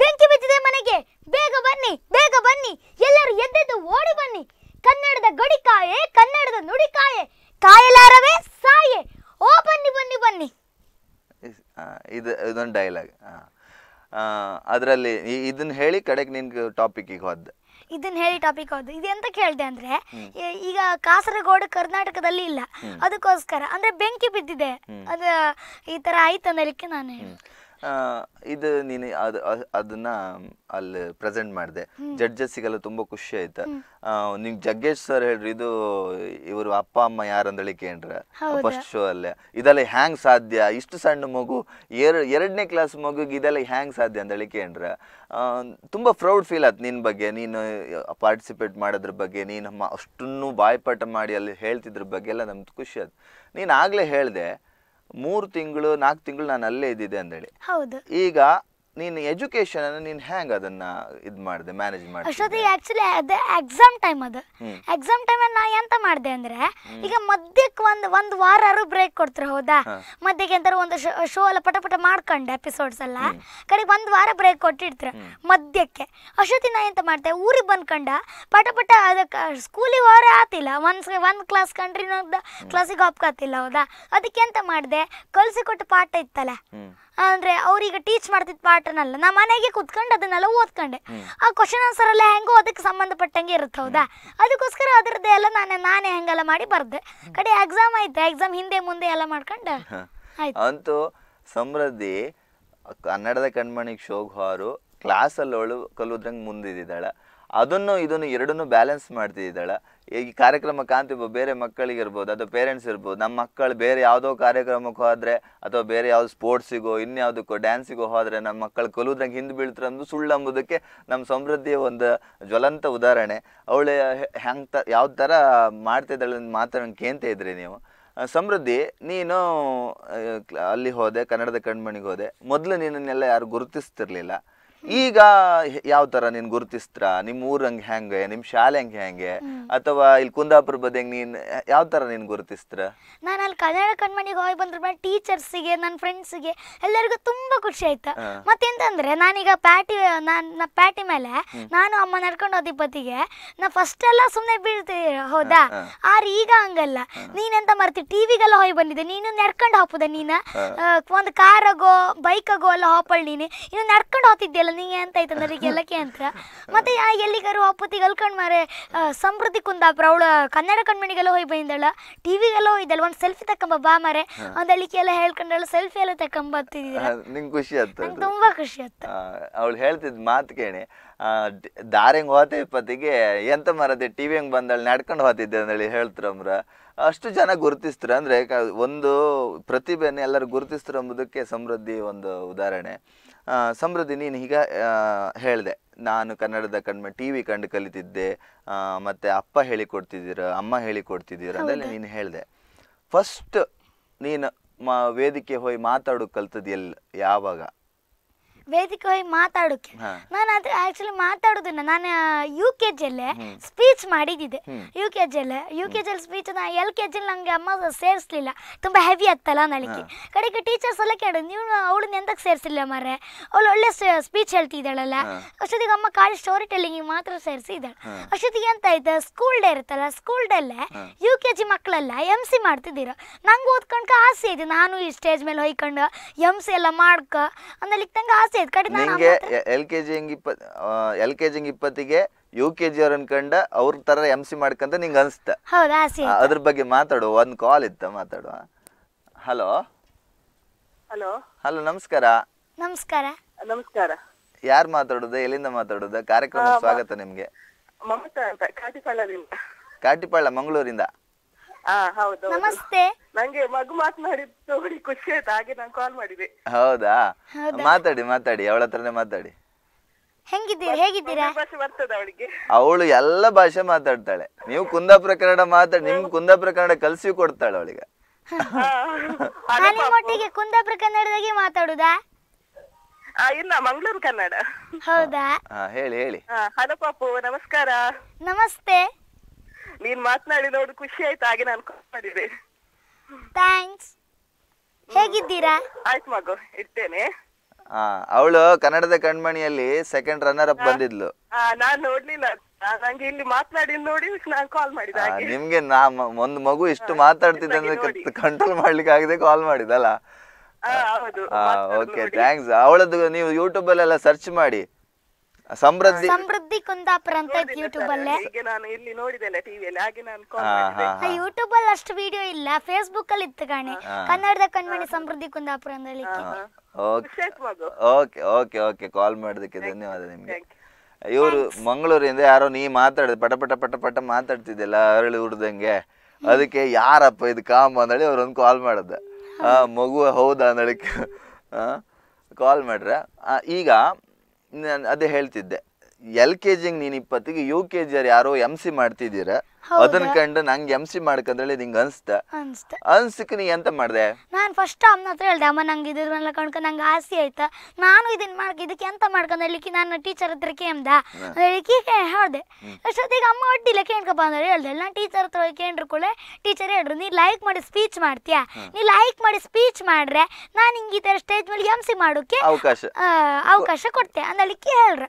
ಬೆಂಕಿ ಬಿದ್ದಿದೆ ಮನೆಗೆ ಬೇಗ ಬನ್ನಿ ಬೇಗ ಬನ್ನಿ ಎಲ್ಲರೂ ಎದ್ದೆದ್ದು ಓಡಿ ಬನ್ನಿ ಕನ್ನಡದ ಗಡಿ ಕಾಯೆ ಕನ್ನಡದ ನುಡಿ ಕಾಯೆ ಕಾಯಲಾರವೇ ಸಾಯೆ ಓ ಬನ್ನಿ ಬನ್ನಿ ಬನ್ನಿ ಇದು ಇದೊಂದು ಡೈಲಾಗ್ ಅದರಲ್ಲಿ ಇದನ್ನ ಹೇಳಿ ಕಡೆಗೆ ನಿನ್ಗೆ ಈಗ ಹೋದ ಇದನ್ನ ಹೇಳಿ ಟಾಪಿಕ್ ಹೌದು ಇದು ಎಂತ ಕೇಳಿದೆ ಅಂದ್ರೆ ಈಗ ಕಾಸರಗೋಡು ಕರ್ನಾಟಕದಲ್ಲಿ ಇಲ್ಲ ಅದಕ್ಕೋಸ್ಕರ ಅಂದ್ರೆ ಬೆಂಕಿ ಬಿದ್ದಿದೆ ಅದು ಈ ತರ ಆಯ್ತು ಅನ್ನಲಿಕ್ಕೆ ನಾನು ಇದು ನೀನು ಅದು ಅದನ್ನ ಅಲ್ಲಿ ಪ್ರೆಸೆಂಟ್ ಮಾಡಿದೆ ಜಡ್ಜಸ್ಸಿಗೆಲ್ಲ ತುಂಬಾ ಖುಷಿ ಆಯ್ತು ನಿಮ್ಗೆ ಜಗ್ಗೇಶ್ ಸರ್ ಹೇಳ್ರಿ ಇದು ಇವರು ಅಪ್ಪ ಅಮ್ಮ ಯಾರಂದಳಿ ಕೇಂದ್ರ ಫಸ್ಟ್ ಶೋ ಅಲ್ಲೇ ಇದೆಲ್ಲ ಹ್ಯಾಂಗ್ ಸಾಧ್ಯ ಇಷ್ಟು ಸಣ್ಣ ಮಗು ಎರಡನೇ ಕ್ಲಾಸ್ ಮಗುಗೆ ಇದೆಲ್ಲ ಹ್ಯಾಂಗ್ ಸಾಧ್ಯ ಅಂದಳಿ ಕೇಂದ್ರ ತುಂಬಾ ಪ್ರೌಡ್ ಫೀಲ್ ಆಯ್ತು ನಿನ್ ಬಗ್ಗೆ ನೀನು ಪಾರ್ಟಿಸಿಪೇಟ್ ಮಾಡೋದ್ರ ಬಗ್ಗೆ ನೀನು ಅಷ್ಟನ್ನು ಬಾಯ್ಪಾಠ ಮಾಡಿ ಅಲ್ಲಿ ಹೇಳ್ತಿದ್ರ ಬಗ್ಗೆ ಎಲ್ಲ ನಮ್ದು ಖುಷಿ ಆಯ್ತು ನೀನು ಆಗಲೇ ಹೇಳಿದೆ ಮೂರು ತಿಂಗಳು ನಾಲ್ಕು ತಿಂಗಳು ನಾನು ಅಲ್ಲೇ ಇದ್ದಿದ್ದೆ ಹೌದು ಈಗ ನೀನು ಎಜುಕೇಶನ್ ನೀನು ಹ್ಯಾಂಗ್ ಅದನ್ನ ಇದು ಮಾಡಿದೆ ಮ್ಯಾನೇಜ್ ಮಾಡಿ ಅಷ್ಟೊತ್ತಿಗೆ ಆ್ಯಕ್ಚುಲಿ ಅದ ಎಕ್ಸಾಮ್ ಟೈಮ್ ಅದು ಎಕ್ಸಾಮ್ ಟೈಮಲ್ಲಿ ನಾ ಎಂತ ಮಾಡಿದೆ ಅಂದ್ರೆ ಈಗ ಮಧ್ಯಕ್ಕೆ ಒಂದು ಒಂದು ಆರು ಬ್ರೇಕ್ ಕೊಡ್ತಾರೆ ಹೌದಾ ಮಧ್ಯಕ್ಕೆ ಎಂತಾರು ಒಂದು ಶೋ ಎಲ್ಲ ಪಟ ಪಟ ಮಾಡ್ಕೊಂಡೆ ಎಪಿಸೋಡ್ಸ್ ಎಲ್ಲ ಕಡೆಗೆ ಒಂದು ವಾರ ಬ್ರೇಕ್ ಕೊಟ್ಟಿರ್ತಾರೆ ಮಧ್ಯಕ್ಕೆ ಅಷ್ಟೊತ್ತಿಗೆ ನಾ ಎಂತ ಮಾಡ್ತೆ ಊರಿಗೆ ಬಂದ್ಕಂಡ ಪಟ ಪಟ ಅದಕ್ಕೆ ಸ್ಕೂಲಿಗೆ ವಾರ ಆತಿಲ್ಲ ಒಂದು ಒಂದು ಕ್ಲಾಸ್ ಕಂಡ್ರಿ ಇನ್ನೊಂದು ಕ್ಲಾಸಿಗೆ ಹಾಪ್ಕಾತಿಲ್ಲ ಹೌದಾ ಅದಕ್ಕೆ ಎಂತ ಮಾಡಿದೆ ಕಲಿಸಿ ಕೊಟ್ಟು ಪಾಠ ಇತ್ತಲ್ಲ ಅಂದರೆ ಅವ್ರಿಗೆ ಟೀಚ್ ಮಾಡ್ತಿದ್ ಪಾಠನಲ್ಲ ನಾ ಮನೆಗೆ ಕುತ್ಕೊಂಡು ಅದನ್ನೆಲ್ಲ ಓದ್ಕೊಂಡೆ ಆ ಕ್ವಶನ್ ಆನ್ಸರ್ ಎಲ್ಲ ಹೆಂಗೋ ಅದಕ್ಕೆ ಸಂಬಂಧಪಟ್ಟಂಗೆ ಇರುತ್ತೆ ಹೌದಾ ಅದಕ್ಕೋಸ್ಕರ ಅದರದ್ದೇ ಎಲ್ಲ ನಾನೇ ನಾನೇ ಹೆಂಗೆಲ್ಲ ಮಾಡಿ ಬರ್ದೆ ಕಡೆ ಎಕ್ಸಾಮ್ ಆಯ್ತು ಎಕ್ಸಾಮ್ ಹಿಂದೆ ಮುಂದೆ ಎಲ್ಲ ಮಾಡ್ಕೊಂಡು ಆಯ್ತು ಅಂತೂ ಸಮೃದ್ಧಿ ಕನ್ನಡದ ಕಣ್ಮಣಿಗೆ ಶೋಭಾರು ಕ್ಲಾಸಲ್ಲಿ ಒಳು ಕಲುದ್ರಂಗೆ ಮುಂದಿದ್ದಾಳೆ ಅದನ್ನು ಇದನ್ನು ಎರಡನ್ನೂ ಬ್ಯಾಲೆನ್ಸ್ ಮಾಡ್ತಿದ್ದಾಳೆ ಈ ಕಾರ್ಯಕ್ರಮ ಕಾಂತಿ ಬೇರೆ ಮಕ್ಕಳಿಗಿರ್ಬೋದು ಅಥವಾ ಪೇರೆಂಟ್ಸ್ ಇರ್ಬೋದು ನಮ್ಮ ಮಕ್ಕಳು ಬೇರೆ ಯಾವುದೋ ಕಾರ್ಯಕ್ರಮಕ್ಕೆ ಹೋದರೆ ಅಥವಾ ಬೇರೆ ಯಾವುದೋ ಸ್ಪೋರ್ಟ್ಸಿಗೋ ಇನ್ಯಾವುದಕ್ಕೋ ಡ್ಯಾನ್ಸಿಗೋ ಹೋದರೆ ನಮ್ಮ ಮಕ್ಕಳು ಕಲುವುದಂಗೆ ಹಿಂದೆ ಬೀಳ್ತಾರೆ ಅಂದು ಸುಳ್ಳು ಅಂಬುದಕ್ಕೆ ನಮ್ಮ ಸಮೃದ್ಧಿಯ ಒಂದು ಜ್ವಲಂತ ಉದಾಹರಣೆ ಅವಳು ಹೆಂಗೆ ತ ಯಾವ ಥರ ಮಾಡ್ತಿದ್ದಾಳೆ ನಂಗೆ ಕೇಂತ ಇದ್ರಿ ನೀವು ಸಮೃದ್ಧಿ ನೀನು ಅಲ್ಲಿ ಹೋದೆ ಕನ್ನಡದ ಕಣ್ಮಣಿಗೆ ಹೋದೆ ಮೊದಲು ನಿನ್ನನ್ನೆಲ್ಲ ಯಾರು ಗುರುತಿಸ್ತಿರ್ಲಿಲ್ಲ ಈಗ ಯಾವ ತರ ನೀನ್ ಗುರುತಿಸ್ತ್ರ ನಿಮ್ ಊರ್ ಹೆಂಗೆ ನಿಮ್ ಶಾಲೆ ಹಂಗ್ ಹೆಂಗೆ ಅಥವಾ ಇಲ್ಲಿ ಕುಂದಾಪುರ ಬದ ನೀನ್ ಯಾವ ತರ ನೀನ್ ಗುರುತಿಸ್ತ್ರ ನಾನು ಅಲ್ಲಿ ಕನ್ನಡ ಕಣ್ಮಣಿಗೆ ಹೋಗಿ ಬಂದ್ರ ಮೇಲೆ ಟೀಚರ್ಸಿಗೆ ನನ್ನ ಗೆ ಎಲ್ಲರಿಗೂ ತುಂಬಾ ಖುಷಿ ಆಯ್ತು ಮತ್ತೆಂತಂದ್ರೆ ನಾನೀಗ ಪ್ಯಾಟಿ ನಾನು ಪ್ಯಾಟಿ ಮೇಲೆ ನಾನು ಅಮ್ಮ ನಡ್ಕೊಂಡು ಹೋದ ಪತಿಗೆ ನಾ ಫಸ್ಟ್ ಎಲ್ಲ ಸುಮ್ಮನೆ ಬೀಳ್ತೀವಿ ಹೌದಾ ಆದ್ರೆ ಈಗ ಹಂಗಲ್ಲ ನೀನೆಂತ ಮರ್ತಿ ಟಿವಿಗೆಲ್ಲ ಹೋಗಿ ಬಂದಿದ್ದೆ ನೀನು ನಡ್ಕೊಂಡು ಹಾಪುದ ನೀನ ಒಂದು ಬೈಕ್ ಬೈಕಗೋ ಎಲ್ಲ ಹಾಪಳ್ ನೀನು ಇನ್ನು ನಡ್ಕೊಂಡು ಹೋಗ್ತಿದ್ದೆ ನನಗೆ ಅಂತ ಆಯ್ತು ಅಂದ್ರೆ ಗೆಲ್ಲಕ್ಕೆ ಅಂತ ಮತ್ತೆ ಎಲ್ಲಿಗಾರು ಅಪ್ಪತ್ತಿಗೆ ಅಲ್ಕಂಡು ಮಾರೆ ಸಮೃದ್ಧಿ ಕುಂದಾಪ್ರ ಅವಳ ಕನ್ನಡ ಕಣ್ಮಣಿಗೆಲ್ಲ ಹೋಗಿ ಬಂದಿದ್ದಾಳ ಟಿವಿಗೆಲ್ಲ ಹೋಯ್ದಲ್ಲ ಒಂದ್ ಸೆಲ್ಫಿ ತಕ್ಕಂಬ ಬಾ ಮಾರೆ ಅಳಿಕೆ ಎಲ್ಲ ಹೇಳ್ಕೊಂಡಾಳ ಸೆಲ್ಫಿ ಎಲ್ಲ ತಕೊಂಬತ್ತಿದ್ದೀರಾ ನಿಂಗೆ ಖುಷಿ ಆಯ್ತು ತುಂಬಾ ಖುಷಿ ಆಯ್ತು ಅವಳು ಹೇಳ್ತಿದ್ ಮಾತು ಕೇಳಿ ದಾರೆಂಗ್ ಹೋತೆ ಇಪ್ಪತ್ತಿಗೆ ಎಂತ ಮಾರತೆ ಟಿವಿ ಹೆಂಗ್ ಬಂದಳು ನಡ್ಕೊಂಡು ಹೋತಿದ್ದೆ ಅಂದೇಳಿ ಹೇಳ್ತಾರಮ್ರ ಅಷ್ಟು ಜನ ಗುರುತಿಸ್ತಾರೆ ಅಂದ್ರೆ ಒಂದು ಪ್ರತಿಭೆಯನ್ನು ಎಲ್ಲರೂ ಗುರುತಿಸ್ತಾರೆ ಎಂಬುದಕ್ಕೆ ಸಮೃದ್ಧಿ ಒಂದು ಉದಾಹರಣೆ ಸಮೃದ್ಧಿ ನೀನು ಈಗ ಹೇಳಿದೆ ನಾನು ಕನ್ನಡದ ಕಣ್ಮ ಟಿ ವಿ ಕಂಡು ಕಲಿತಿದ್ದೆ ಮತ್ತು ಅಪ್ಪ ಹೇಳಿಕೊಡ್ತಿದ್ದೀರ ಅಮ್ಮ ಹೇಳಿಕೊಡ್ತಿದ್ದೀರ ಅಂದೆಲ್ಲ ನೀನು ಹೇಳಿದೆ ಫಸ್ಟ್ ನೀನು ಮಾ ವೇದಿಕೆ ಹೋಗಿ ಮಾತಾಡೋ ಕಲ್ತದ ಯಾವಾಗ ವೇದಿಕೆ ಹೋಗಿ ಮಾತಾಡೋಕೆ ನಾನು ಅದ್ರ ಆಕ್ಚುಲಿ ಮಾತಾಡೋದನ್ನ ನಾನು ಯು ಕೆ ಜಿಯಲ್ಲೇ ಸ್ಪೀಚ್ ಮಾಡಿದ್ದಿದ್ದೆ ಯು ಕೆ ಜಿಯಲ್ಲೇ ಯು ಕೆ ಜಿಯಲ್ಲಿ ಸ್ಪೀಚ್ ಎಲ್ ಕೆ ಜಿಯಲ್ಲಿ ನಂಗೆ ಅಮ್ಮ ಸೇರಿಸ್ಲಿಲ್ಲ ತುಂಬಾ ಹೆವಿ ಆಗ್ತಲ್ಲ ನಳಿಕೆ ಕಡೆಗೆ ಟೀಚರ್ಸ್ ಎಲ್ಲ ಕೇಳ ನೀವು ಅವಳು ಎಂದಾಗ ಸೇರಿಸಿಲ್ಲ ಮಾರೆ ಅವಳು ಒಳ್ಳೆ ಸ್ಪೀಚ್ ಹೇಳ್ತಿದ್ದಾಳಲ್ಲ ಅಷ್ಟೊತ್ತಿಗೆ ಅಮ್ಮ ಕಾಳಿ ಸ್ಟೋರಿ ಟೆಲ್ಲಿಂಗ್ ಮಾತ್ರ ಸೇರಿಸಿದ್ದಾಳೆ ಅಷ್ಟೊತ್ತಿಗೆ ಎಂತ ಆಯ್ತು ಸ್ಕೂಲ್ ಡೇ ಇರುತ್ತಲ್ಲ ಸ್ಕೂಲ್ ಡೇಲ್ಲೇ ಯು ಕೆ ಜಿ ಮಕ್ಕಳೆಲ್ಲ ಎಮ್ ಸಿ ಮಾಡ್ತಿದ್ದೀರ ನಂಗೆ ಓದ್ಕೊಂಡ್ಕ ಆಸೆ ಇದೆ ನಾನು ಈ ಸ್ಟೇಜ್ ಮೇಲೆ ಹೊಯ್ಕೊಂಡು ಎಮ್ ಸಿ ಎಲ್ಲ ಮಾಡ್ಕ ಅಂದಲಿಕ್ಕೆ ತಂಗ ಆಸೆ ನಿಂಗೆ ಎಲ್ ಕೆ ಜಿ ಹಿಂಗ್ ಇಪ್ಪತ್ ಎಲ್ ಕೆ ಜಿ ಹಿಂಗ್ ಇಪ್ಪತ್ತಿಗೆ ಯು ಕೆ ಜಿ ಅವ್ರ ಅನ್ಕಂಡ ಅವ್ರ ತರ ಎಮ್ ಸಿ ಮಾಡ್ಕಂತ ನಿಂಗೆ ಅನ್ಸ್ತ ಅದ್ರ ಬಗ್ಗೆ ಮಾತಾಡು ಒಂದ್ ಕಾಲ್ ಇತ್ತ ಮಾತಾಡುವ ಹಲೋ ಹಲೋ ಹಲೋ ನಮಸ್ಕಾರ ನಮಸ್ಕಾರ ನಮಸ್ಕಾರ ಯಾರು ಮಾತಾಡೋದು ಎಲ್ಲಿಂದ ಮಾತಾಡೋದು ಕಾರ್ಯಕ್ರಮ ಸ್ವಾಗತ ನಿಮ್ಗೆ ಮಮತಾ ಕಾಟಿಪಾಳ ಮಂಗಳೂರಿಂದ ಹಾ ಹೌದು ನಮಸ್ತೆ ನಂಗೆ ಮಗು ಮಾತನಾಡಿದ್ದು ನೋಡಿ ಖುಷಿ ಆಯ್ತು ಹಾಗೆ ನಾನು ಕಾಲ್ ಮಾಡಿದೆ ಹೌದಾ ಮಾತಾಡಿ ಮಾತಾಡಿ ಅವಳ ಹತ್ರನೇ ಮಾತಾಡಿ ಹೆಂಗಿದ್ದೀರಾ ಹೇಗಿದ್ದೀರಾ ಬರ್ತದ ಅವಳಿಗೆ ಅವಳು ಎಲ್ಲ ಭಾಷೆ ಮಾತಾಡ್ತಾಳೆ ನೀವು ಕುಂದಾಪುರ ಕನ್ನಡ ಮಾತಾಡಿ ನಿಮ್ಗೆ ಕುಂದಾಪುರ ಕನ್ನಡ ಕಲ್ಸಿ ಕೊಡ್ತಾಳೆ ಅವಳಿಗೆ ನಿಮ್ಮೊಟ್ಟಿಗೆ ಕುಂದಾಪುರ ಕನ್ನಡದಾಗೆ ಮಾತಾಡುದಾ ಆ, ಇಲ್ಲ ಮಂಗಳೂರು ಕನ್ನಡ ಹೌದಾ ಹಾ ಹೇಳಿ ಹೇಳಿ ಹಾ ಹಲೋ ಪಾಪು ನಮಸ್ಕಾರ ನಮಸ್ತೆ ನೀನ್ ಮಾತನಾಡಿ ನೋಡು ಖುಷಿ ಆಯ್ತು ಹಾಗೆ ನಾನು ಕಾಲ್ ಮಾಡಿದೆ ಥ್ಯಾಂಕ್ಸ್ ಹೇಗಿದ್ದೀರಾ ಆಯ್ತು ಮಗು ಆ ಅವಳು ಕನ್ನಡದ ಕಣ್ಮಣಿಯಲ್ಲಿ ಸೆಕೆಂಡ್ ರನ್ನರ್ ಅಪ್ ಬಂದಿದ್ಲು ಆ, ನಾನ್ ನೋಡ್ಲಿಲ್ಲ ನಂಗೆ ಇಲ್ಲಿ ಮಾತನಾಡಿ ನೋಡಿ ನಾನು ಕಾಲ್ ಮಾಡಿದ ಹಾಗೆ ನಿಮ್ಗೆ ನಾ ಒಂದು ಮಗು ಇಷ್ಟು ಮಾತಾಡ್ತಿದೆ ಅಂದ್ರೆ ಕಂಟ್ರೋಲ್ ಮಾಡ್ಲಿಕ್ಕೆ ಆಗದೆ ಕಾಲ್ ಮಾಡಿದಲ್ಲ ಹೌದು ಓಕೆ ಥ್ಯಾಂಕ್ಸ್ ಅವಳದ್ದು ನೀವು ಯೂಟ್ಯೂಬ್ ಅಲ್ಲೆಲ್ಲ ಸರ್ಚ್ ಮಾಡಿ ಸಮೃದ್ಧಿ ಸಮೃದ್ಧಿ ಕುಂದಾಪುರ ಅಂತ ಯೂಟ್ಯೂಬ್ ಅಲ್ಲಿ ನಾನು ಇಲ್ಲಿ ನೋಡಿದೆಲ್ಲ ಟಿವಿಯಲ್ಲಿ ಹಾಗೆ ನಾನು ಕಾಲ್ ಮಾಡಿದೆ ಯೂಟ್ಯೂಬ್ ಅಲ್ಲಿ ಅಷ್ಟು ವಿಡಿಯೋ ಇಲ್ಲ ಫೇಸ್ಬುಕ್ ಅಲ್ಲಿ ಇತ್ತು ಕಾಣೆ ಕನ್ನಡದ ಕಣ್ಮಣಿ ಸಮೃದ್ಧಿ ಕುಂದಾಪುರ ಅಂತ ಹೇಳಿ ಓಕೆ ಓಕೆ ಓಕೆ ಕಾಲ್ ಮಾಡೋದಕ್ಕೆ ಧನ್ಯವಾದ ನಿಮಗೆ ಇವರು ಮಂಗಳೂರಿಂದ ಯಾರೋ ನೀ ಮಾತಾಡಿದ ಪಟ ಪಟ ಪಟ ಪಟ ಮಾತಾಡ್ತಿದ್ದಿಲ್ಲ ಅರಳಿ ಹುಡ್ದಂಗೆ ಅದಕ್ಕೆ ಯಾರಪ್ಪ ಇದು ಕಾಮ್ ಅಂದೇಳಿ ಅವ್ರೊಂದು ಕಾಲ್ ಮಾಡಿದ್ದೆ ಮಗು ಹೌದಾ ಅಂದೇಳಿ ಕಾಲ್ ಮಾಡ್ರೆ ಈಗ ನಾನು ಅದೇ ಹೇಳ್ತಿದ್ದೆ ಎಲ್ ಕೆ ಜಿಗೆ ನೀನು ಇಪ್ಪತ್ತಿಗೆ ಯು ಕೆ ಜಿಯವ್ರು ಯಾರೋ ಎಮ್ ಸಿ ಮಾಡ್ತಿದ್ದೀರಾ ಅದನ್ನ ಕಂಡು ನಂಗೆ ಎಂ ಸಿ ಮಾಡ್ಕಂದ್ರೆ ನಿಂಗೆ ಅನ್ಸ್ತ ಅನ್ಸಕ್ ನೀ ಎಂತ ಮಾಡ್ದೆ ನಾನು ಫಸ್ಟ್ ಅಮ್ಮನ ಹತ್ರ ಹೇಳ್ದೆ ಅಮ್ಮ ನಂಗೆ ಇದ್ರನ್ನೆಲ್ಲ ಕಂಡ್ಕ ನಂಗೆ ಆಸೆ ಆಯ್ತ ನಾನು ಇದನ್ನ ಮಾಡ್ಕ ಇದಕ್ಕೆ ಎಂತ ಮಾಡ್ಕಂದ್ರೆ ನಾನು ಟೀಚರ್ ಹತ್ರ ಕೇಂದ ಹೇಳಿ ಹೇಳ್ದೆ ಅಷ್ಟೊತ್ತಿಗೆ ಅಮ್ಮ ಒಡ್ಡಿಲ್ಲ ಕೇಳ್ಕಪ್ಪ ಅಂದ್ರೆ ಹೇಳ್ದೆ ನಾನು ಟೀಚರ್ ಹತ್ರ ಕೇಂದ್ರ ಕೂಡ ಟೀಚರ್ ಹೇಳ್ರು ನೀ ಲೈಕ್ ಮಾಡಿ ಸ್ಪೀಚ್ ಮಾಡ್ತೀಯಾ ನೀ ಲೈಕ್ ಮಾಡಿ ಸ್ಪೀಚ್ ಮಾಡ್ರೆ ನಾನು ಹಿಂಗ ಈ ತರ ಸ್ಟೇಜ್ ಮೇಲೆ ಎಂ ಸಿ ಮಾಡೋಕೆ ಅವಕಾಶ ಅವಕಾಶ ಕೊಡ್ತೆ ಅಂದಲಿಕ್ಕೆ ಹೇಳ್ರ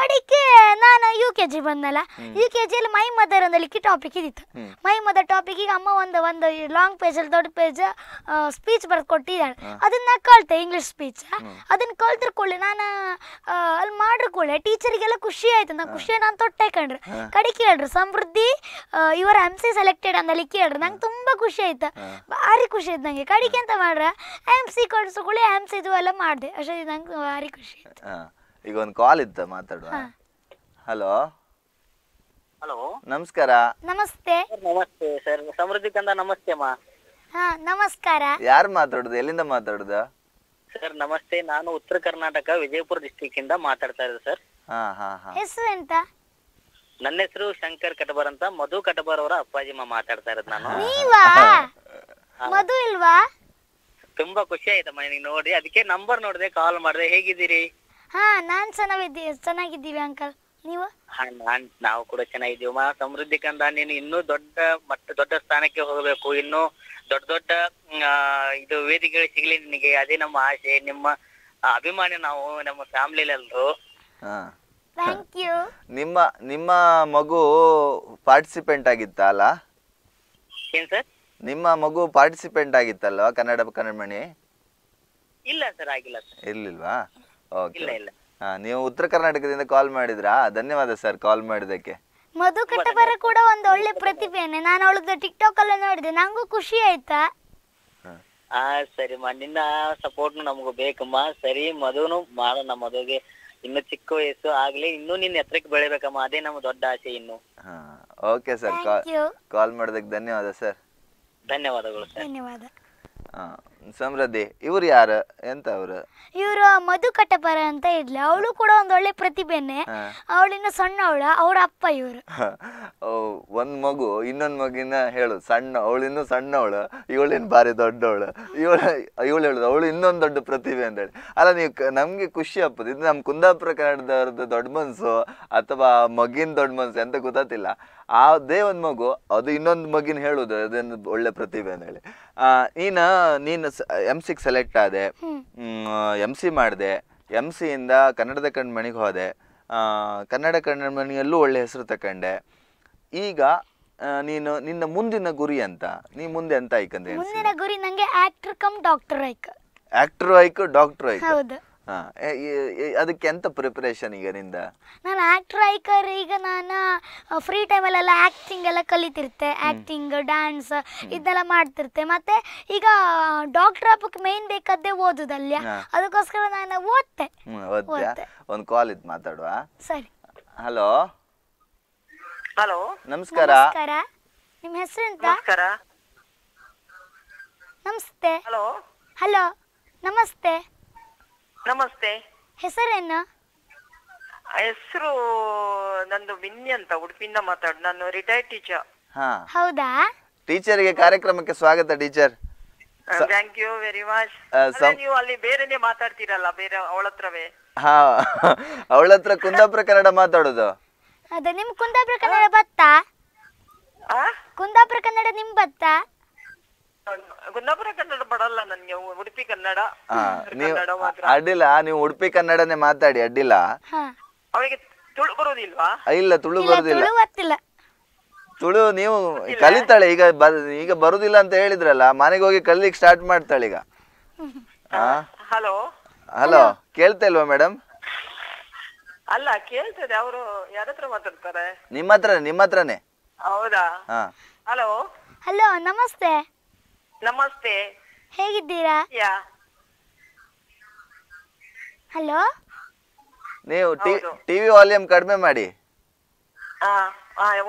ಕಡಿಕೆ ನಾನು ಯು ಕೆ ಜಿ ಬಂದಲ್ಲ ಯು ಕೆ ಜಿ ಅಲ್ಲಿ ಮೈ ಮದರ್ ಅಂದಲಿಕ್ಕೆ ಟಾಪ್ ಟಾಪಿಕ್ ಇದ್ದಿತ್ತು ಟಾಪಿಕ್ ಈಗ ಅಮ್ಮ ಒಂದು ಒಂದು ಲಾಂಗ್ ಪೇಜಲ್ಲಿ ದೊಡ್ಡ ಪೇಜ್ ಸ್ಪೀಚ್ ಬರೆದು ಕೊಟ್ಟಿದ್ದಾಳೆ ಅದನ್ನ ಕಳ್ತೆ ಇಂಗ್ಲಿಷ್ ಸ್ಪೀಚ್ ಅದನ್ನ ಕಲ್ತಿರ್ ನಾನು ಅಲ್ಲಿ ಮಾಡ್ರ ಕೂಡಲೇ ಟೀಚರಿಗೆಲ್ಲ ಖುಷಿ ಆಯ್ತು ನಾ ಖುಷಿ ನಾನು ತೊಟ್ಟೆ ಕಂಡ್ರಿ ಕಡೆ ಕೇಳ್ರಿ ಸಮೃದ್ಧಿ ಇವರ ಎಮ್ ಸಿ ಸೆಲೆಕ್ಟೆಡ್ ಅಂದಲ್ಲಿ ಕೇಳ್ರಿ ನಂಗೆ ತುಂಬ ಖುಷಿ ಆಯ್ತು ಭಾರಿ ಖುಷಿ ಆಯ್ತು ನಂಗೆ ಕಡಿಕೆ ಅಂತ ಮಾಡ್ರ ಎಮ್ ಸಿ ಕೊಡ್ಸಕೊಳ್ಳಿ ಎಮ್ ಸಿ ಇದು ಎಲ್ಲ ಮಾಡಿದೆ ಅಷ್ಟೇ ನಂಗೆ ಭಾರಿ ಖುಷಿ ಆಯ್ತು ಈಗ ಒಂದು ಕಾಲ್ ಇತ್ತು ಮಾತಾಡುವ ಹಲೋ ಹಲೋ ನಮಸ್ಕಾರ ನಮಸ್ತೆ ನಮಸ್ತೆ ಸರ್ ಸಮೃದ್ಧಿ ಕಂದ ನಮಸ್ತೆ ಅಮ್ಮ ಹಾ ನಮಸ್ಕಾರ ಯಾರು ಮಾತಾಡುದು ಎಲ್ಲಿಂದ ಮಾತಾಡುದು ಸರ್ ನಮಸ್ತೆ ನಾನು ಉತ್ತರ ಕರ್ನಾಟಕ ವಿಜಯಪುರ ಡಿಸ್ಟಿಕ್ ಇಂದ ಮಾತಾಡ್ತಾ ಇರೋದು ಸರ್ ಹಾ ಹಾ ಹೆಸರು ಎಂತ ನನ್ನ ಹೆಸರು ಶಂಕರ್ ಕಟಬರ್ ಅಂತ ಮಧು ಕಟಬರ್ ಅವರ ಅಪ್ಪಾಜಿ ಮಾ ಮಾತಾಡ್ತಾ ಇರೋದು ನಾನು ನೀವಾ ಮಧು ಇಲ್ವಾ ತುಂಬಾ ಖುಷಿ ಆಯ್ತಮ್ಮ ನಿನ್ ನೋಡಿ ಅದಕ್ಕೆ ನಂಬರ್ ನೋಡಿದೆ ಕಾಲ್ ಮಾಡಿದೆ ಹೇಗಿದ್ದೀರಿ ಹಾ ನಾನ್ ಚೆನ್ನಾಗಿದ್ದೀವಿ ಚೆನ್ನಾಗಿದ್ದೀವಿ ಅಂಕಲ್ ನೀವು ನಾವು ಕೂಡ ಚೆನ್ನಾಗಿದ್ದೀವಿ ಮಾ ಸಮೃದ್ಧಿ ಕಂದ ನೀನು ಇನ್ನೂ ದೊಡ್ಡ ಮಟ್ಟ ದೊಡ್ಡ ಸ್ಥಾನಕ್ಕೆ ಹೋಗಬೇಕು ಇನ್ನು ದೊಡ್ಡ ದೊಡ್ಡ ಇದು ವೇದಿಕೆಗಳು ಸಿಗ್ಲಿ ನಿನಗೆ ಅದೇ ನಮ್ಮ ಆಸೆ ನಿಮ್ಮ ಅಭಿಮಾನಿ ನಾವು ನಮ್ಮ ಫ್ಯಾಮಿಲಿ ಎಲ್ಲರೂ ನಿಮ್ಮ ನಿಮ್ಮ ಮಗು ಪಾರ್ಟಿಸಿಪೆಂಟ್ ಆಗಿತ್ತ ಅಲ್ಲ ಏನ್ ಸರ್ ನಿಮ್ಮ ಮಗು ಪಾರ್ಟಿಸಿಪೆಂಟ್ ಆಗಿತ್ತಲ್ವಾ ಕನ್ನಡ ಕನ್ನಡಮಣಿ ಇಲ್ಲ ಸರ್ ಆಗಿಲ್ಲ ಸರ್ ಇರ್ಲಿಲ್ವಾ ಓಕೆ ಇಲ್ಲ ಇಲ್ಲ ನೀವು ಉತ್ತರ ಕರ್ನಾಟಕದಿಂದ ಕಾಲ್ ಮಾಡಿದ್ರಾ ಧನ್ಯವಾದ ಸರ್ ಕಾಲ್ ಮಾಡಿದಕ್ಕೆ ಮಧು ಕಟ್ಟಬರ ಕೂಡ ಒಂದು ಒಳ್ಳೆ ಪ್ರತಿಭೆನೆ ನಾನು ಅವಳದ್ದು ಟಿಕ್ ಟಾಕ್ ಅಲ್ಲಿ ನೋಡಿದೆ ನಂಗೂ ಖುಷಿ ಆಯ್ತಾ ಆ ಸರಿ ಮಾ ನಿನ್ನ ಸಪೋರ್ಟ್ ನಮಗೂ ಬೇಕಮ್ಮ ಸರಿ ಮಧುನು ಮಾಡೋಣ ಮಧುಗೆ ಇನ್ನು ಚಿಕ್ಕ ವಯಸ್ಸು ಆಗ್ಲಿ ಇನ್ನೂ ನಿನ್ನ ಎತ್ತರಕ್ಕೆ ಬೆಳಿಬೇಕಮ್ಮ ಅದೇ ನಮ್ಮ ದೊಡ್ಡ ಆಸೆ ಇನ್ನು ಓಕೆ ಸರ್ ಕಾಲ್ ಮಾಡೋದಕ್ಕೆ ಧನ್ಯವಾದ ಸರ್ ಧನ್ಯವಾದಗಳು ಸರ್ ಧನ್ಯವಾದ ಸಮೃದ್ಧಿ ಇವ್ರು ಯಾರು ಎಂತ ಅವರು ಇವರು ಮಧು ಕಟ್ಟಪರ ಅಂತ ಇದ್ಲು ಅವಳು ಕೂಡ ಒಂದು ಒಳ್ಳೆ ಪ್ರತಿಭೆನೆ ಅವಳಿನ ಸಣ್ಣವಳ ಅವಳ ಅಪ್ಪ ಇವರು ಒಂದ್ ಮಗು ಇನ್ನೊಂದ್ ಮಗಿನ ಹೇಳು ಸಣ್ಣ ಅವಳಿನ ಸಣ್ಣವಳು ಇವಳಿನ ಬಾರಿ ದೊಡ್ಡವಳು ಇವಳ ಇವಳು ಹೇಳುದು ಅವಳು ಇನ್ನೊಂದು ದೊಡ್ಡ ಪ್ರತಿಭೆ ಅಂತ ಹೇಳಿ ಅಲ್ಲ ನೀವು ನಮ್ಗೆ ಖುಷಿ ಆಗ್ಬೋದು ಇದು ನಮ್ ಕುಂದಾಪುರ ಕನ್ನಡದವ್ರದ್ದು ದೊಡ್ಡ ಮನ್ಸು ಅಥವಾ ಮಗಿನ ದೊಡ್ಡ ಮನ್ಸು ಎಂತ ಗೊತ್ತಾತಿಲ್ಲ ಅದೇ ಒಂದು ಮಗು ಅದು ಇನ್ನೊಂದು ಮಗಿನ ಹೇಳೋದು ಅದೊಂದು ಒಳ್ಳೆ ಪ್ರತಿಭೆ ಅಂತ ಹೇಳಿ ನೀನು ನೀನು ಎಮ್ ಸಿಗೆ ಸೆಲೆಕ್ಟ್ ಆದೆ ಎಮ್ ಸಿ ಮಾಡಿದೆ ಎಮ್ ಇಂದ ಕನ್ನಡದ ಕಣ್ಮಣಿಗೆ ಹೋದೆ ಕನ್ನಡ ಕಣ್ಮಣಿಯಲ್ಲೂ ಒಳ್ಳೆ ಹೆಸರು ತಕೊಂಡೆ ಈಗ ನೀನು ನಿನ್ನ ಮುಂದಿನ ಗುರಿ ಅಂತ ನೀ ಮುಂದೆ ಅಂತ ಐಕಂದ್ರೆ ಮುಂದಿನ ಗುರಿ ನಂಗೆ ಆಕ್ಟರ್ ಕಮ್ ಡಾಕ್ಟರ್ ಐಕ್ ಆಕ್ಟರ್ ಐಕ್ ಡಾಕ್ಟರ್ ಐಕ್ ಅದಕ್ಕೆ ಎಂತ ಪ್ರಿಪರೇಷನ್ ಈಗ ನಿಂದ ನಾನು ಆಕ್ಟರ್ ಐಕರ್ ಈಗ ನಾನು ಫ್ರೀ ಟೈಮಲ್ಲೆಲ್ಲ ಆ್ಯಕ್ಟಿಂಗ್ ಎಲ್ಲ ಕಲಿತಿರ್ತೆ ಆ್ಯಕ್ಟಿಂಗ್ ಡ್ಯಾನ್ಸ್ ಇದೆಲ್ಲ ಮಾಡ್ತಿರ್ತೆ ಮತ್ತೆ ಈಗ ಡಾಕ್ಟರ್ ಹಬ್ಬಕ್ಕೆ ಮೇನ್ ಬೇಕಾದ್ದೇ ಓದುದಲ್ಯ ಅದಕ್ಕೋಸ್ಕರ ನಾನು ಓದ್ತೆ ಓದ್ತೆ ಒಂದು ಕಾಲ್ ಇದ್ದು ಮಾತಾಡುವ ಸರಿ ಹಲೋ ಹಲೋ ನಮಸ್ಕಾರ ನಮಸ್ಕಾರ ನಿಮ್ಮ ಹೆಸರು ಎಂತ ನಮಸ್ಕಾರ ನಮಸ್ತೆ ಹಲೋ ಹಲೋ ನಮಸ್ತೆ ನಮಸ್ತೆ ಹೆಸರೇನ ಹೆಸರು ನಂದು ವಿನ್ನಿ ಅಂತ ಉಡುಪಿಯಿಂದ ಮಾತಾಡ್ ನಾನು ರಿಟೈರ್ಡ್ ಟೀಚರ್ ಹಾ ಹೌದಾ ಟೀಚರ್ಗೆ ಕಾರ್ಯಕ್ರಮಕ್ಕೆ ಸ್ವಾಗತ teacher thank you very much ನೀವು ಅಲ್ಲಿ ಬೇರೆನೆ ಮಾತಾಡ್ತೀರಲ್ಲ ಬೇರೆ ಅವಳ ಹತ್ರವೇ ಹಾ ಅವಳ ಹತ್ರ ಕುಂದಾಪುರ ಕನ್ನಡ ಮಾತಾಡೋದು ಅದೇ ನಿಮ್ ಕುಂದಾಪುರ ಕನ್ನಡ ಬತ್ತಾ ಕುಂದಾಪುರ ಕನ್ನಡ ನಿಮ್ ಬತ್ತಾ ಗುನ್ನಾಪುರ ಕನ್ನಡ ಬರಲ್ಲ ನನ್ಗೆ ಉಡುಪಿ ಕನ್ನಡ ನೀವು ಅಡ್ಡಿಲ್ಲ ನೀವು ಉಡುಪಿ ಕನ್ನಡನೇ ಮಾತಾಡಿ ಅಡ್ಡಿಲ್ಲ ಅವರಿಗೆ ತುಳು ಬರುವುದಿಲ್ವಾ ಇಲ್ಲ ತುಳು ಬರುದಿಲ್ಲ ತುಳು ನೀವು ಕಲಿತಾಳೆ ಈಗ ಈಗ ಬರುದಿಲ್ಲ ಅಂತ ಹೇಳಿದ್ರಲ್ಲ ಮನೆಗೆ ಹೋಗಿ ಕಲಿಕ್ ಸ್ಟಾರ್ಟ್ ಮಾಡ್ತಾಳೆ ಈಗ ಹಲೋ ಹಲೋ ಕೇಳ್ತಾ ಇಲ್ವಾ ಮೇಡಮ್ ಅಲ್ಲ ಕೇಳ್ತದೆ ಅವರು ಯಾರತ್ರ ಮಾತಾಡ್ತಾರೆ ನಿಮ್ಮ ಹತ್ರ ನಿಮ್ಮ ಹತ್ರನೇ ಹೌದಾ ಹಲೋ ಹಲೋ ನಮಸ್ತೆ ನಮಸ್ತೆ ಹೇಗಿದ್ದೀರಾ ಯಾ ಹಲೋ ನೀವು ಟಿವಿ ವಾಲ್ಯೂಮ್ ಕಡಿಮೆ ಮಾಡಿ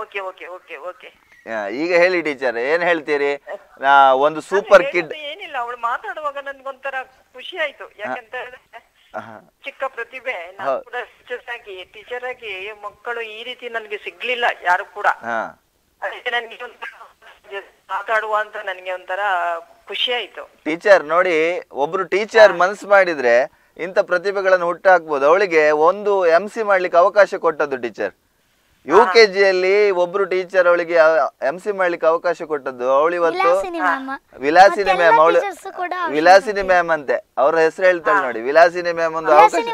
ಓಕೆ ಓಕೆ ಓಕೆ ಓಕೆ ಈಗ ಹೇಳಿ ಟೀಚರ್ ಏನ್ ಹೇಳ್ತೀರಿ ಒಂದು ಸೂಪರ್ ಕಿಡ್ ಏನಿಲ್ಲ ಅವಳು ಮಾತಾಡುವಾಗ ನನ್ಗೆ ಒಂಥರ ಖುಷಿ ಆಯ್ತು ಯಾಕಂತ ಚಿಕ್ಕ ಪ್ರತಿಭೆ ನಾನು ಕೂಡ ಆಗಿ ಟೀಚರ್ ಆಗಿ ಮಕ್ಕಳು ಈ ರೀತಿ ನನ್ಗೆ ಸಿಗ್ಲಿಲ್ಲ ಯಾರು ಕೂಡ ಅದಕ್ಕೆ ನನ್ಗೆ ಮಾತಾಡುವ ನನಗೆ ಒಂಥರ ಖುಷಿ ಆಯ್ತು ಟೀಚರ್ ನೋಡಿ ಒಬ್ರು ಟೀಚರ್ ಮನ್ಸ್ ಮಾಡಿದ್ರೆ ಇಂಥ ಪ್ರತಿಭೆಗಳನ್ನು ಹುಟ್ಟಾಕ್ಬೋದು ಅವಳಿಗೆ ಒಂದು ಎಂ ಸಿ ಮಾಡ್ಲಿಕ್ಕೆ ಅವಕಾಶ ಕೊಟ್ಟದ್ದು ಟೀಚರ್ ಯು ಕೆ ಜಿಯಲ್ಲಿ ಒಬ್ರು ಟೀಚರ್ ಅವಳಿಗೆ ಎಂ ಸಿ ಮಾಡ್ಲಿಕ್ಕೆ ಅವಕಾಶ ಕೊಟ್ಟದ್ದು ಅವಳು ಇವತ್ತು ವಿಲಾಸಿನಿ ಮ್ಯಾಮ್ ಅವಳು ವಿಲಾಸಿನಿ ಮ್ಯಾಮ್ ಅಂತೆ ಅವ್ರ ಹೆಸರು ಹೇಳ್ತಾಳೆ ನೋಡಿ ವಿಲಾಸಿನಿ ಮ್ಯಾಮ್ ಒಂದು ಅವಕಾಶ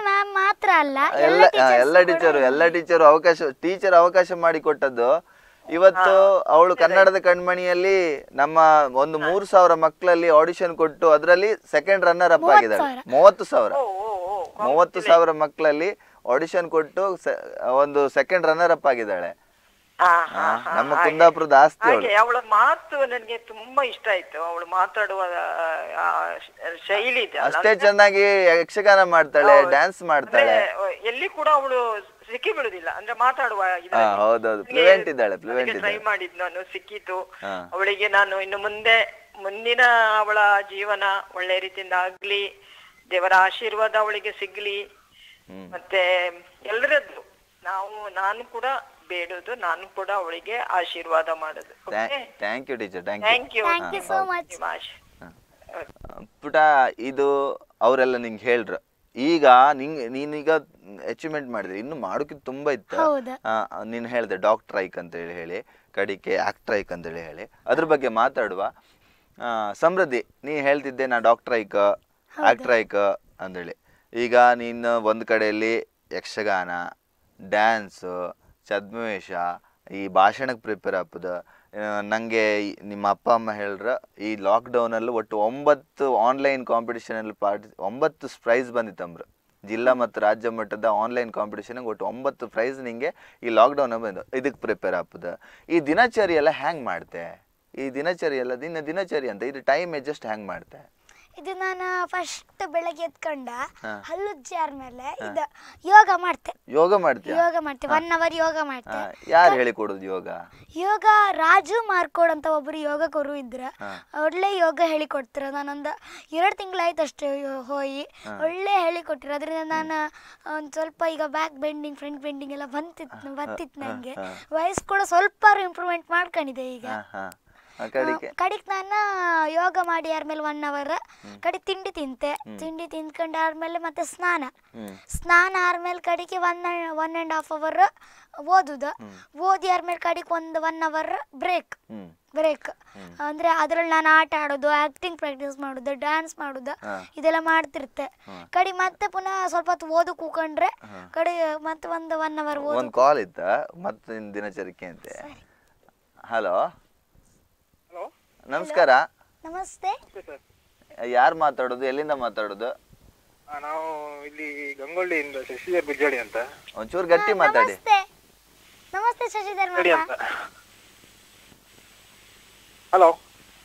ಎಲ್ಲ ಎಲ್ಲ ಟೀಚರು ಎಲ್ಲ ಟೀಚರು ಅವಕಾಶ ಟೀಚರ್ ಅವಕಾಶ ಮಾಡಿ ಕೊಟ್ಟದ್ದು ಇವತ್ತು ಅವಳು ಕನ್ನಡದ ಕಣ್ಮಣಿಯಲ್ಲಿ ನಮ್ಮ ಒಂದು ಮೂರು ಸಾವಿರ ಮಕ್ಕಳಲ್ಲಿ ಆಡಿಷನ್ ಕೊಟ್ಟು ಅದರಲ್ಲಿ ಸೆಕೆಂಡ್ ರನ್ನರ್ ಅಪ್ ಆಗಿದ್ದಾಳೆ ಮೂವತ್ತು ಸಾವಿರ ಮೂವತ್ತು ಸಾವಿರ ಮಕ್ಕಳಲ್ಲಿ ಆಡಿಷನ್ ಕೊಟ್ಟು ಒಂದು ಸೆಕೆಂಡ್ ರನ್ನರ್ ಅಪ್ ಆಗಿದ್ದಾಳೆ ನಮ್ಮ ಕುಂದಾಪುರದ ಆಸ್ತಿ ಅವಳ ಮಾತು ನನಗೆ ತುಂಬಾ ಇಷ್ಟ ಆಯ್ತು ಅವಳು ಮಾತಾಡುವ ಶೈಲಿ ಅಷ್ಟೇ ಚೆನ್ನಾಗಿ ಯಕ್ಷಗಾನ ಮಾಡ್ತಾಳೆ ಡ್ಯಾನ್ಸ್ ಮಾಡ್ತಾಳೆ ಎಲ್ಲಿ ಕೂಡ ಅವಳು ಸಿಕ್ಕಿ ಬಿಡುದಿಲ್ಲ ಅಂದ್ರೆ ಮಾತಾಡುವ ಟ್ರೈ ಮಾಡಿದ್ ನಾನು ಸಿಕ್ಕಿತು ಅವಳಿಗೆ ನಾನು ಇನ್ನು ಮುಂದೆ ಮುಂದಿನ ಅವಳ ಜೀವನ ಒಳ್ಳೆ ರೀತಿಯಿಂದ ಆಗ್ಲಿ ದೇವರ ಆಶೀರ್ವಾದ ಅವಳಿಗೆ ಸಿಗ್ಲಿ ಮತ್ತೆ ಎಲ್ಲರದ್ದು ನಾವು ನಾನು ಕೂಡ ಬೇಡುದು ನಾನು ಕೂಡ ಅವಳಿಗೆ ಆಶೀರ್ವಾದ ಮಾಡುದು thank you teacher thank you ಪುಟ ಇದು ಅವರೆಲ್ಲ ನಿಂಗೆ ಹೇಳ್ರು ಈಗ ನಿಂಗೆ ನೀನೀಗ ಅಚೀವ್ಮೆಂಟ್ ಮಾಡಿದ್ರಿ ಇನ್ನು ಮಾಡೋಕೆ ತುಂಬಾ ಇತ್ತು ನೀನು ಹೇಳಿದೆ ಡಾಕ್ಟರ್ ಐಕ್ ಅಂತ ಹೇಳಿ ಹೇಳಿ ಕಡಿಕೆ ಆಕ್ಟರ್ ಐಕ್ ಅಂತ ಹೇಳಿ ಹೇಳಿ ಅದ್ರ ಬಗ್ಗೆ ಮಾತಾಡುವ ಸಮೃದ್ಧಿ ನೀ ಹೇಳ್ತಿದ್ದೆ ನಾ ಡಾಕ್ಟರ್ ಐಕ್ ಆಕ್ಟರ್ ಐಕ ಅಂದೇಳಿ ಈಗ ನೀನು ಒಂದು ಕಡೆಯಲ್ಲಿ ಯಕ್ಷಗಾನ ಡ್ಯಾನ್ಸ್ ಛದ್ಮವೇಷ ಈ ಭಾಷಣಕ್ಕೆ ಪ್ರಿಪೇರ್ ಆಪದ ನಂಗೆ ನಿಮ್ಮ ಅಪ್ಪ ಅಮ್ಮ ಹೇಳ್ರ ಈ ಲಾಕ್ಡೌನಲ್ಲಿ ಒಟ್ಟು ಒಂಬತ್ತು ಆನ್ಲೈನ್ ಕಾಂಪಿಟೇಷನಲ್ಲಿ ಪಾರ್ಟಿ ಒಂಬತ್ತು ಪ್ರೈಸ್ ಬಂದಿತ್ತಂಬ್ರ ಜಿಲ್ಲಾ ಮತ್ತು ರಾಜ್ಯ ಮಟ್ಟದ ಆನ್ಲೈನ್ ಕಾಂಪಿಟೇಷನ್ ಒಟ್ಟು ಒಂಬತ್ತು ಪ್ರೈಸ್ ನಿಂಗೆ ಈ ಲಾಕ್ಡೌನ್ ಇದಕ್ಕೆ ಪ್ರಿಪೇರ್ ಆಗ್ತದೆ ಈ ದಿನಚರಿ ಎಲ್ಲ ಹ್ಯಾಂಗ್ ಮಾಡ್ತೆ ಈ ದಿನಚರಿ ಎಲ್ಲ ದಿನ ದಿನಚರಿ ಅಂತ ಇದು ಟೈಮ್ ಅಡ್ಜಸ್ಟ್ ಹ್ಯಾಂಗ್ ಮಾಡ್ತೆ ಇದು ನಾನು ಫಸ್ಟ್ ಬೆಳಗ್ಗೆ ಎತ್ಕೊಂಡ ಹಲ್ಲು ಮೇಲೆ ಇದು ಯೋಗ ಮಾಡ್ತೆ ಯೋಗ ಮಾಡ್ತೀಯ ಯೋಗ ಮಾಡ್ತೆ ಒನ್ ಅವರ್ ಯೋಗ ಮಾಡ್ತೆ ಯಾರು ಹೇಳಿ ಕೊಡೋದು ಯೋಗ ಯೋಗ ರಾಜು ಮಾರ್ಕೋಡ್ ಅಂತ ಒಬ್ರು ಯೋಗ ಗುರು ಇದ್ರ ಒಳ್ಳೆ ಯೋಗ ಹೇಳಿಕೊಡ್ತಾರ ನಾನೊಂದು ಎರಡು ತಿಂಗಳಾಯ್ತು ಅಷ್ಟೇ ಹೋಗಿ ಒಳ್ಳೆ ಕೊಟ್ಟಿರ ಅದರಿಂದ ನಾನು ಒಂದು ಸ್ವಲ್ಪ ಈಗ ಬ್ಯಾಕ್ ಬೆಂಡಿಂಗ್ ಫ್ರಂಟ್ ಬೆಂಡಿಂಗ್ ಎಲ್ಲ ಬಂತಿತ್ತು ಬರ್ತಿತ್ತು ನನಗೆ ವಯಸ್ಸು ಕೂಡ ಸ್ವಲ್ಪ ಇಂಪ್ರೂವ್ಮೆಂಟ್ ಮಾಡ್ಕೊಂಡಿದೆ ಈಗ ಕಡಿಕ್ ನಾನು ಯೋಗ ಮಾಡಿ ಆದ್ಮೇಲೆ ಒನ್ ಅವರ್ ಕಡಿಕ್ ತಿಂಡಿ ತಿಂತೆ ತಿಂಡಿ ತಿಂದ್ಕೊಂಡು ಆದ್ಮೇಲೆ ಮತ್ತೆ ಸ್ನಾನ ಸ್ನಾನ ಆದ್ಮೇಲೆ ಕಡಿಕೆ one one and half hour ಓದುದ ಓದಿ ಆದ್ಮೇಲೆ ಕಡಿಕ್ ಒಂದು ಒನ್ ಅವರ್ ಬ್ರೇಕ್ ಬ್ರೇಕ್ ಅಂದ್ರೆ ಅದ್ರಲ್ಲಿ ನಾನು ಆಟ ಆಡೋದು ಆಕ್ಟಿಂಗ್ ಪ್ರಾಕ್ಟೀಸ್ ಮಾಡೋದು ಡ್ಯಾನ್ಸ್ ಮಾಡೋದು ಇದೆಲ್ಲ ಮಾಡ್ತಿರ್ತೆ ಕಡಿ ಮತ್ತೆ ಪುನಃ ಸ್ವಲ್ಪ ಹೊತ್ತು ಓದು ಕೂಕೊಂಡ್ರೆ ಕಡೆ ಮತ್ತೆ ಒಂದು ಒನ್ ಅವರ್ ಒಂದು ಕಾಲ್ ಇತ್ತ ಮತ್ತೆ ದಿನಚರಿಕೆ ಅಂತೆ ಹಲೋ ನಮಸ್ಕಾರ ನಮಸ್ತೆ ಯಾರು ಮಾತಾಡೋದು ಎಲ್ಲಿಂದ ಮಾತಾಡೋದು ನಾವು ಇಲ್ಲಿ ಗಂಗೊಳ್ಳಿಯಿಂದ ಶಶಿಧರ್ ಬಿಜ್ಜಡಿ ಅಂತ ಒಂಚೂರು ಗಟ್ಟಿ ಮಾತಾಡಿ ನಮಸ್ತೆ ನಮಸ್ತೆ ಶಶಿಧರ್ ಅಂತ ಹಲೋ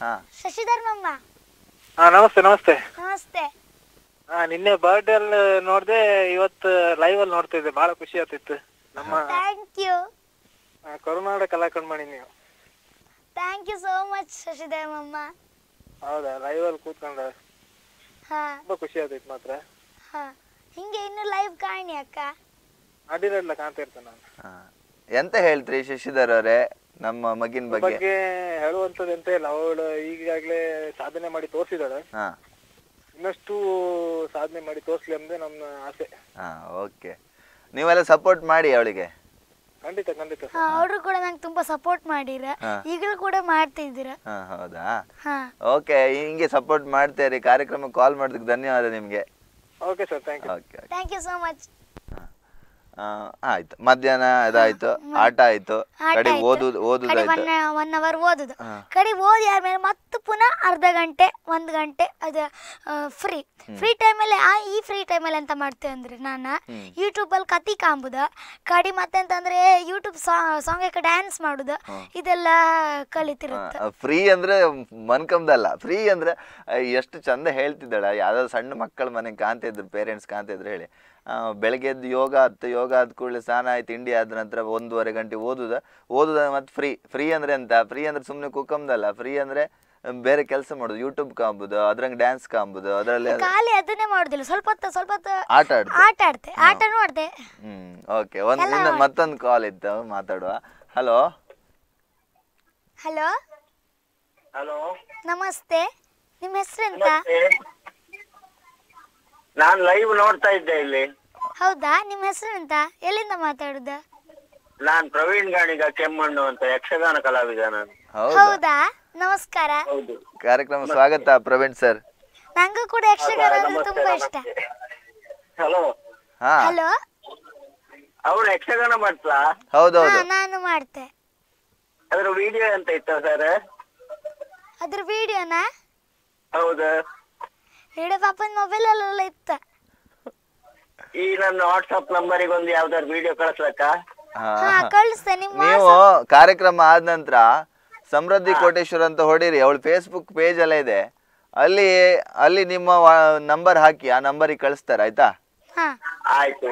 ಹಾ ಶಶಿಧರ್ ಹಾ ನಮಸ್ತೆ ನಮಸ್ತೆ ನಮಸ್ತೆ ಹಾ ನಿನ್ನೆ ಬರ್ಡೇ ಅಲ್ಲಿ ನೋಡ್ದೆ ಇವತ್ತು ಲೈವ್ ಅಲ್ಲಿ ನೋಡ್ತಾ ಇದ್ದೆ ಬಹಳ ಖುಷಿ ಆಗ್ತಿತ್ತು ನಮ್ಮ ಥ್ಯಾಂಕ್ ಯು ಆ, ಕರುನಾಡ ಕಲಾಕಣ್ಮಣಿ ನೀವು ಥ್ಯಾಂಕ್ ಯು ಸೋ ಮಚ್ ಅಮ್ಮ ಹೌದಾ ಲೈವ್ ಅಲ್ಲಿ ಕೂತ್ಕೊಂಡ ಹಾ ತುಂಬಾ ಖುಷಿ ಆದೈತೆ ಮಾತ್ರ ಹಾ ಹಿಂಗೆ ಇನ್ನು ಲೈವ್ ಕಾಣಿ ಅಕ್ಕ ಅಡಿರಲ್ಲ ಕಾಣ್ತಾ ಇರ್ತೇನೆ ನಾನು ಎಂತ ಹೇಳ್ತೀರಿ ಶಶಿಧರ್ ಅವರೇ ನಮ್ಮ ಮಗಿನ ಬಗ್ಗೆ ಬಗ್ಗೆ ಹೇಳುವಂತದ್ದು ಎಂತ ಇಲ್ಲ ಅವಳು ಈಗಾಗ್ಲೇ ಸಾಧನೆ ಮಾಡಿ ತೋರಿಸಿದಾಳೆ ಹಾ ಇನ್ನಷ್ಟು ಸಾಧನೆ ಮಾಡಿ ತೋರಿಸ್ಲಿ ಅಂದ್ರೆ ನಮ್ಮ ಆಸೆ ಹಾ ಓಕೆ ನೀವೆಲ್ಲ ಸಪೋರ್ಟ್ ಮಾಡಿ ಅವಳಿಗೆ ಖಂಡಿತ ಖಂಡಿತ ಅವರು ಕೂಡ ನಂಗೆ ತುಂಬಾ ಸಪೋರ್ಟ್ ಮಾಡಿರ ಈಗಲೂ ಕೂಡ ಇದ್ದೀರಾ ಹೌದಾ ಓಕೆ ಹಿಂಗೆ ಸಪೋರ್ಟ್ ಮಾಡ್ತೀರಿ ಕಾರ್ಯಕ್ರಮಕ್ಕೆ ಕಾಲ್ ಮಾಡಿದಕ್ಕೆ ಧನ್ಯವಾದ ನಿಮಗೆ okay sir thank you thank you so much ಆಯ್ತು ಮಧ್ಯಾಹ್ನ ಅದಾಯ್ತು ಆಟ ಆಯ್ತು ಕಡಿ ಓದು ಓದು ಒನ್ ಅವರ್ ಓದುದು ಕಡಿ ಓದಿ ಆದ್ಮೇಲೆ ಮತ್ತೆ ಪುನಃ ಅರ್ಧ ಗಂಟೆ ಒಂದು ಗಂಟೆ ಅದು ಫ್ರೀ ಫ್ರೀ ಟೈಮ್ ಅಲ್ಲಿ ಆ ಈ ಫ್ರೀ ಟೈಮಲ್ಲಿ ಎಂತ ಮಾಡ್ತೇವೆ ಅಂದ್ರೆ ನಾನು ಅಲ್ಲಿ ಕತಿ ಕಾಂಬುದ ಕಡಿ ಮತ್ತೆ ಅಂದ್ರೆ ಯೂಟ್ಯೂಬ್ ಸಾಂಗ್ ಡ್ಯಾನ್ಸ್ ಮಾಡುದು ಇದೆಲ್ಲ ಕಲಿತಿರುತ್ತೆ ಫ್ರೀ ಅಂದ್ರೆ ಮನ್ಕಮ್ದಲ್ಲ ಫ್ರೀ ಅಂದ್ರೆ ಎಷ್ಟು ಚಂದ ಹೇಳ್ತಿದ್ದಾಳ ಯಾವ್ದಾದ್ರು ಸಣ್ಣ ಮಕ್ಕಳ ಮನೆ ಕಾಣ್ತಾ ಇದ್ರು ಪೇರೆಂಟ್ಸ್ ಕಾಣ್ತಾ ಇದ್ರು ಹೇಳಿ ಬೆಳಗ್ಗೆ ಎದ್ದು ಯೋಗ ಆತು ಯೋಗ ಆದ ಕೂಡಲೇ ಸ್ನಾನ ಆಯ್ತು ಇಂಡಿ ಆದ ನಂತರ ಒಂದೂವರೆ ಗಂಟೆ ಓದುದ ಓದುದ ಮತ್ತು ಫ್ರೀ ಫ್ರೀ ಅಂದ್ರೆ ಎಂತ ಫ್ರೀ ಅಂದ್ರೆ ಸುಮ್ಮನೆ ಕುಕ್ಕಮ್ದಲ್ಲ ಫ್ರೀ ಅಂದ್ರೆ ಬೇರೆ ಕೆಲಸ ಮಾಡೋದು ಯೂಟ್ಯೂಬ್ ಕಾಂಬುದು ಅದ್ರಂಗೆ ಡ್ಯಾನ್ಸ್ ಕಾಂಬುದು ಅದರಲ್ಲಿ ಖಾಲಿ ಅದನ್ನೇ ಮಾಡೋದಿಲ್ಲ ಸ್ವಲ್ಪ ಹೊತ್ತು ಸ್ವಲ್ಪ ಆಟ ಆಡ್ತೆ ಆಟ ಆಡ್ತೆ ಆಟ ಆಡ್ತೆ ಹ್ಮ್ ಓಕೆ ಒಂದು ಮತ್ತೊಂದು ಕಾಲ್ ಇತ್ತು ಮಾತಾಡುವ ಹಲೋ ಹಲೋ ಹಲೋ ನಮಸ್ತೆ ನಿಮ್ಮ ಹೆಸರು ಎಂತ ನಾನ್ ಲೈವ್ ನೋಡ್ತಾ ಇದ್ದೆ ಇಲ್ಲಿ ಹೌದಾ ನಿಮ್ಮ ಹೆಸರು ಎಂತ ಎಲ್ಲಿಂದ ಮಾತಾಡುದ ನಾನ್ ಪ್ರವೀಣ್ ಗಾಣಿಗ ಕೆಮ್ಮಣ್ಣು ಅಂತ ಯಕ್ಷಗಾನ ಕಲಾವಿದ ನಾನು ಹೌದಾ ನಮಸ್ಕಾರ ಹೌದು ಕಾರ್ಯಕ್ರಮ ಸ್ವಾಗತ ಪ್ರವೀಣ್ ಸರ್ ನಂಗೂ ಕೂಡ ಯಕ್ಷಗಾನ ಅಂದ್ರೆ ತುಂಬಾ ಇಷ್ಟ ಹಲೋ ಹಲೋ ಅವ್ರು ಯಕ್ಷಗಾನ ಮಾಡ್ತಾ ಹೌದೌದು ನಾನು ಮಾಡ್ತೆ ಅದ್ರ ವಿಡಿಯೋ ಅಂತ ಇತ್ತ ಸರ್ ಅದ್ರ ವಿಡಿಯೋನಾ ಹೌದಾ ಹೇಳಿ ಪಾಪ ಮೊಬೈಲ್ ಅಲ್ಲೆಲ್ಲ ಇತ್ತ ಈ ನನ್ನ ವಾಟ್ಸ್ಆಪ್ ನಂಬರ್ ಒಂದು ಯಾವ್ದಾದ್ರು ವಿಡಿಯೋ ಕಳಿಸ್ಲಕ್ಕ ಹಾ ನೀವು ಕಾರ್ಯಕ್ರಮ ಆದ ನಂತರ ಸಮೃದ್ಧಿ ಕೋಟೇಶ್ವರ್ ಅಂತ ಹೊಡಿರಿ ಅವಳು ಫೇಸ್ಬುಕ್ ಪೇಜ್ ಎಲ್ಲ ಇದೆ ಅಲ್ಲಿ ಅಲ್ಲಿ ನಿಮ್ಮ ನಂಬರ್ ಹಾಕಿ ಆ ನಂಬರ್ ಕಳಿಸ್ತಾರ ಆಯ್ತಾ ಆಯ್ತು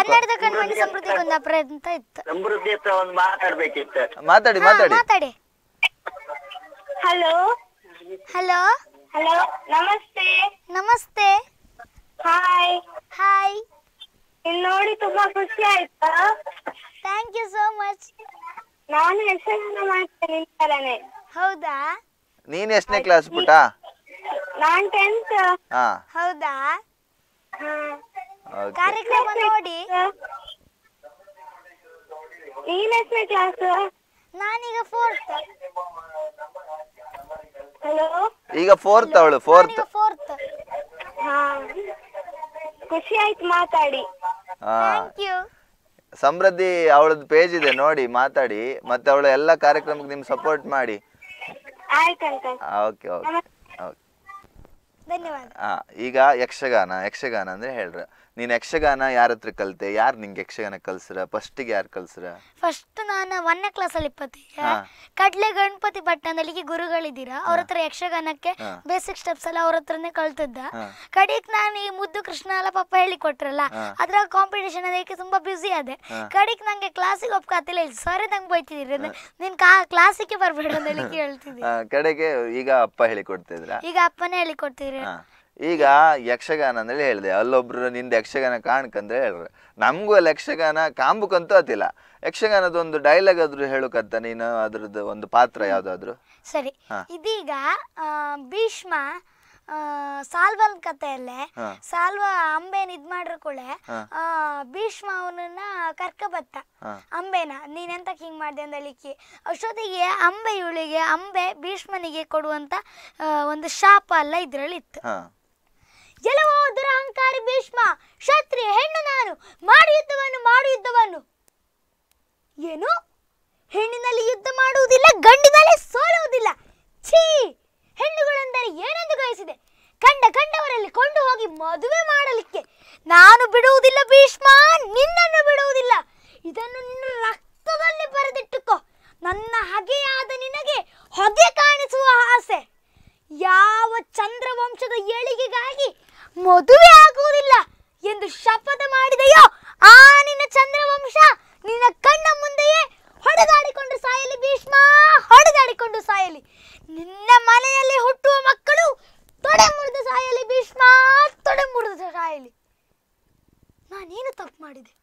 ಮಾತಾಡ್ಬೇಕಿತ್ತು ಮಾತಾಡಿ ಮಾತಾಡಿ ಮಾತಾಡಿ ಹಲೋ ಹಲೋ ಹಲೋ ನಮಸ್ತೆ ನಮಸ್ತೆ ಹಾಯ್ ಹಾಯ್ ಇನ್ ನೋಡಿ ತುಂಬಾ ಖುಷಿ ಆಯ್ತಾ ಥ್ಯಾಂಕ್ ಯು ಸೋ ಮಚ್ ನಾನು ಯಶಸ್ಸನ್ನ ಮಾಡ್ತೇನೆ ನಿಂತರನೆ ಹೌದಾ ನೀನ್ ಎಷ್ಟನೇ ಕ್ಲಾಸ್ ಪುಟ ನಾನ್ ಟೆಂತ್ ಹಾ ಹೌದಾ ಕಾರ್ಯಕ್ರಮ ನೋಡಿ ನೀನ್ ಎಷ್ಟನೇ ಕ್ಲಾಸ್ ನಾನೀಗ ಫೋರ್ತ್ ಹಲೋ ಈಗ ಫೋರ್ತ್ ಅವಳು ಫೋರ್ತ್ ಫೋರ್ತ್ ಖುಷಿ ಆಯ್ತು ಮಾತಾಡಿ ಸಮೃದ್ಧಿ ಅವಳದ್ದು ಪೇಜ್ ಇದೆ ನೋಡಿ ಮಾತಾಡಿ ಮತ್ತೆ ಅವಳ ಎಲ್ಲ ಕಾರ್ಯಕ್ರಮಕ್ಕೆ ನಿಮ್ ಸಪೋರ್ಟ್ ಮಾಡಿ ಓಕೆ ಓಕೆ ಈಗ ಯಕ್ಷಗಾನ ಯಕ್ಷಗಾನ ಅಂದ್ರೆ ಹೇಳ್ರ ನೀನ್ ಯಕ್ಷಗಾನ ಯಾರ ಹತ್ರ ಕಲ್ತೆ ಯಾರು ನಿಂಗೆ ಯಕ್ಷಗಾನ ಕಲ್ಸ್ರ ಗೆ ಯಾರು ಕಲ್ಸ್ರ ಫಸ್ಟ್ ನಾನು ಒಂದನೇ ಅಲ್ಲಿ ಇಪ್ಪತ್ತಿ ಕಡ್ಲೆ ಗಣಪತಿ ಪಟ್ಟಣದಲ್ಲಿ ಗುರುಗಳಿದ್ದೀರಾ ಅವ್ರ ಹತ್ರ ಯಕ್ಷಗಾನಕ್ಕೆ ಬೇಸಿಕ್ ಸ್ಟೆಪ್ಸ್ ಎಲ್ಲ ಅವ್ರ ಹತ್ರನೇ ಕಲ್ತಿದ್ದ ಕಡೆಗೆ ನಾನು ಈ ಮುದ್ದು ಕೃಷ್ಣ ಅಲ್ಲ ಪಾಪ ಹೇಳಿ ಕೊಟ್ರಲ್ಲ ಅದ್ರ ಕಾಂಪಿಟೇಷನ್ ಅದಕ್ಕೆ ತುಂಬಾ ಬ್ಯುಸಿ ಅದೆ ಕಡೆಗೆ ನಂಗೆ ಕ್ಲಾಸಿಗೆ ಒಪ್ಕಾತಿಲ್ಲ ಸರಿ ನಂಗೆ ಬೈತಿದ್ದೀರಿ ನೀನ್ ಕ್ಲಾಸಿಗೆ ಬರ್ಬೇಡ ಅಂತ ಕಡೆಗೆ ಈಗ ಅಪ್ಪ ಹೇಳಿ ಕೊಡ್ತಿದ್ರ ಈಗ ಅಪ್ಪನೇ ಹೇಳಿ ಕೊಡ್ತಿದ್ರು ಈಗ ಯಕ್ಷಗಾನ ಅಂದ್ರೆ ಹೇಳಿದೆ ಅಲ್ಲೊಬ್ರು ನಿಂದ ಯಕ್ಷಗಾನ ಕಾಣ್ಕಂದ್ರೆ ಹೇಳ್ರೆ ನಮ್ಗೂ ಅಲ್ಲಿ ಯಕ್ಷಗಾನ ಕಾಂಬುಕಂತೂ ಅತಿಲ್ಲ ಯಕ್ಷಗಾನದ ಒಂದು ಡೈಲಾಗ್ ಆದ್ರೂ ಹೇಳುಕಂತ ನೀನು ಅದ್ರದ್ದು ಒಂದು ಪಾತ್ರ ಯಾವ್ದಾದ್ರು ಸರಿ ಇದೀಗ ಭೀಷ್ಮ ಸಾಲ್ವನ್ ಕಥೆಯಲ್ಲೇ ಸಾಲ್ವ ಅಂಬೆನ್ ಇದ್ ಮಾಡ್ರ ಕೂಡ ಭೀಷ್ಮ ಅವನನ್ನ ಕರ್ಕ ಬತ್ತ ಅಂಬೆನ ನೀನೆಂತ ಹಿಂಗ್ ಮಾಡ್ದೆ ಅಂತ ಹೇಳಿಕ್ಕಿ ಅಷ್ಟೊತ್ತಿಗೆ ಅಂಬೆ ಇವಳಿಗೆ ಅಂಬೆ ಭೀಷ್ಮನಿಗೆ ಕೊಡುವಂತ ಒಂದು ಶಾಪ ಅಲ್ಲ ಇದ್ರಲ್ಲಿ ಇತ್ತು ಎಲ್ಲವೋ ದುರಹಂಕಾರಿ ಭೀಷ್ಮ ಕ್ಷತ್ರಿ ಹೆಣ್ಣು ನಾನು ಮಾಡಿ ಯುದ್ಧವನ್ನು ಮಾಡು ಯುದ್ಧವನ್ನು ಏನು ಹೆಣ್ಣಿನಲ್ಲಿ ಯುದ್ಧ ಮಾಡುವುದಿಲ್ಲ ಗಂಡಿನಲ್ಲಿ ಸೋಲುವುದಿಲ್ಲ ಛೀ ಹೆಣ್ಣುಗಳೆಂದರೆ ಏನೆಂದು ಗ್ರಹಿಸಿದೆ ಕಂಡ ಕಂಡವರಲ್ಲಿ ಕೊಂಡು ಹೋಗಿ ಮದುವೆ ಮಾಡಲಿಕ್ಕೆ ನಾನು ಬಿಡುವುದಿಲ್ಲ ಭೀಷ್ಮ ನಿನ್ನನ್ನು ಬಿಡುವುದಿಲ್ಲ ಇದನ್ನು ನಿನ್ನ ರಕ್ತದಲ್ಲಿ ಬರೆದಿಟ್ಟುಕೋ ನನ್ನ ಹಗೆಯಾದ ನಿನಗೆ ಹೊಗೆ ಕಾಣಿಸುವ ಆಸೆ ಯಾವ ಚಂದ್ರವಂಶದ ಏಳಿಗೆಗಾಗಿ ಮದುವೆ ಆಗುವುದಿಲ್ಲ ಎಂದು ಶಪಥ ಮಾಡಿದೆಯೋ ಆ ನಿನ್ನ ಚಂದ್ರವಂಶ ನಿನ್ನ ಕಣ್ಣ ಮುಂದೆಯೇ ಹೊಡೆದಾಡಿಕೊಂಡು ಸಾಯಲಿ ಭೀಷ್ಮ ಹೊಡೆದಾಡಿಕೊಂಡು ಸಾಯಲಿ ನಿನ್ನ ಮನೆಯಲ್ಲಿ ಹುಟ್ಟುವ ಮಕ್ಕಳು ತೊಡೆ ಮುರಿದು ಸಾಯಲಿ ಭೀಷ್ಮ ತೊಡೆ ಮುರಿದು ಸಾಯಲಿ ನಾನೇನು ತಪ್ಪು ಮಾಡಿದೆ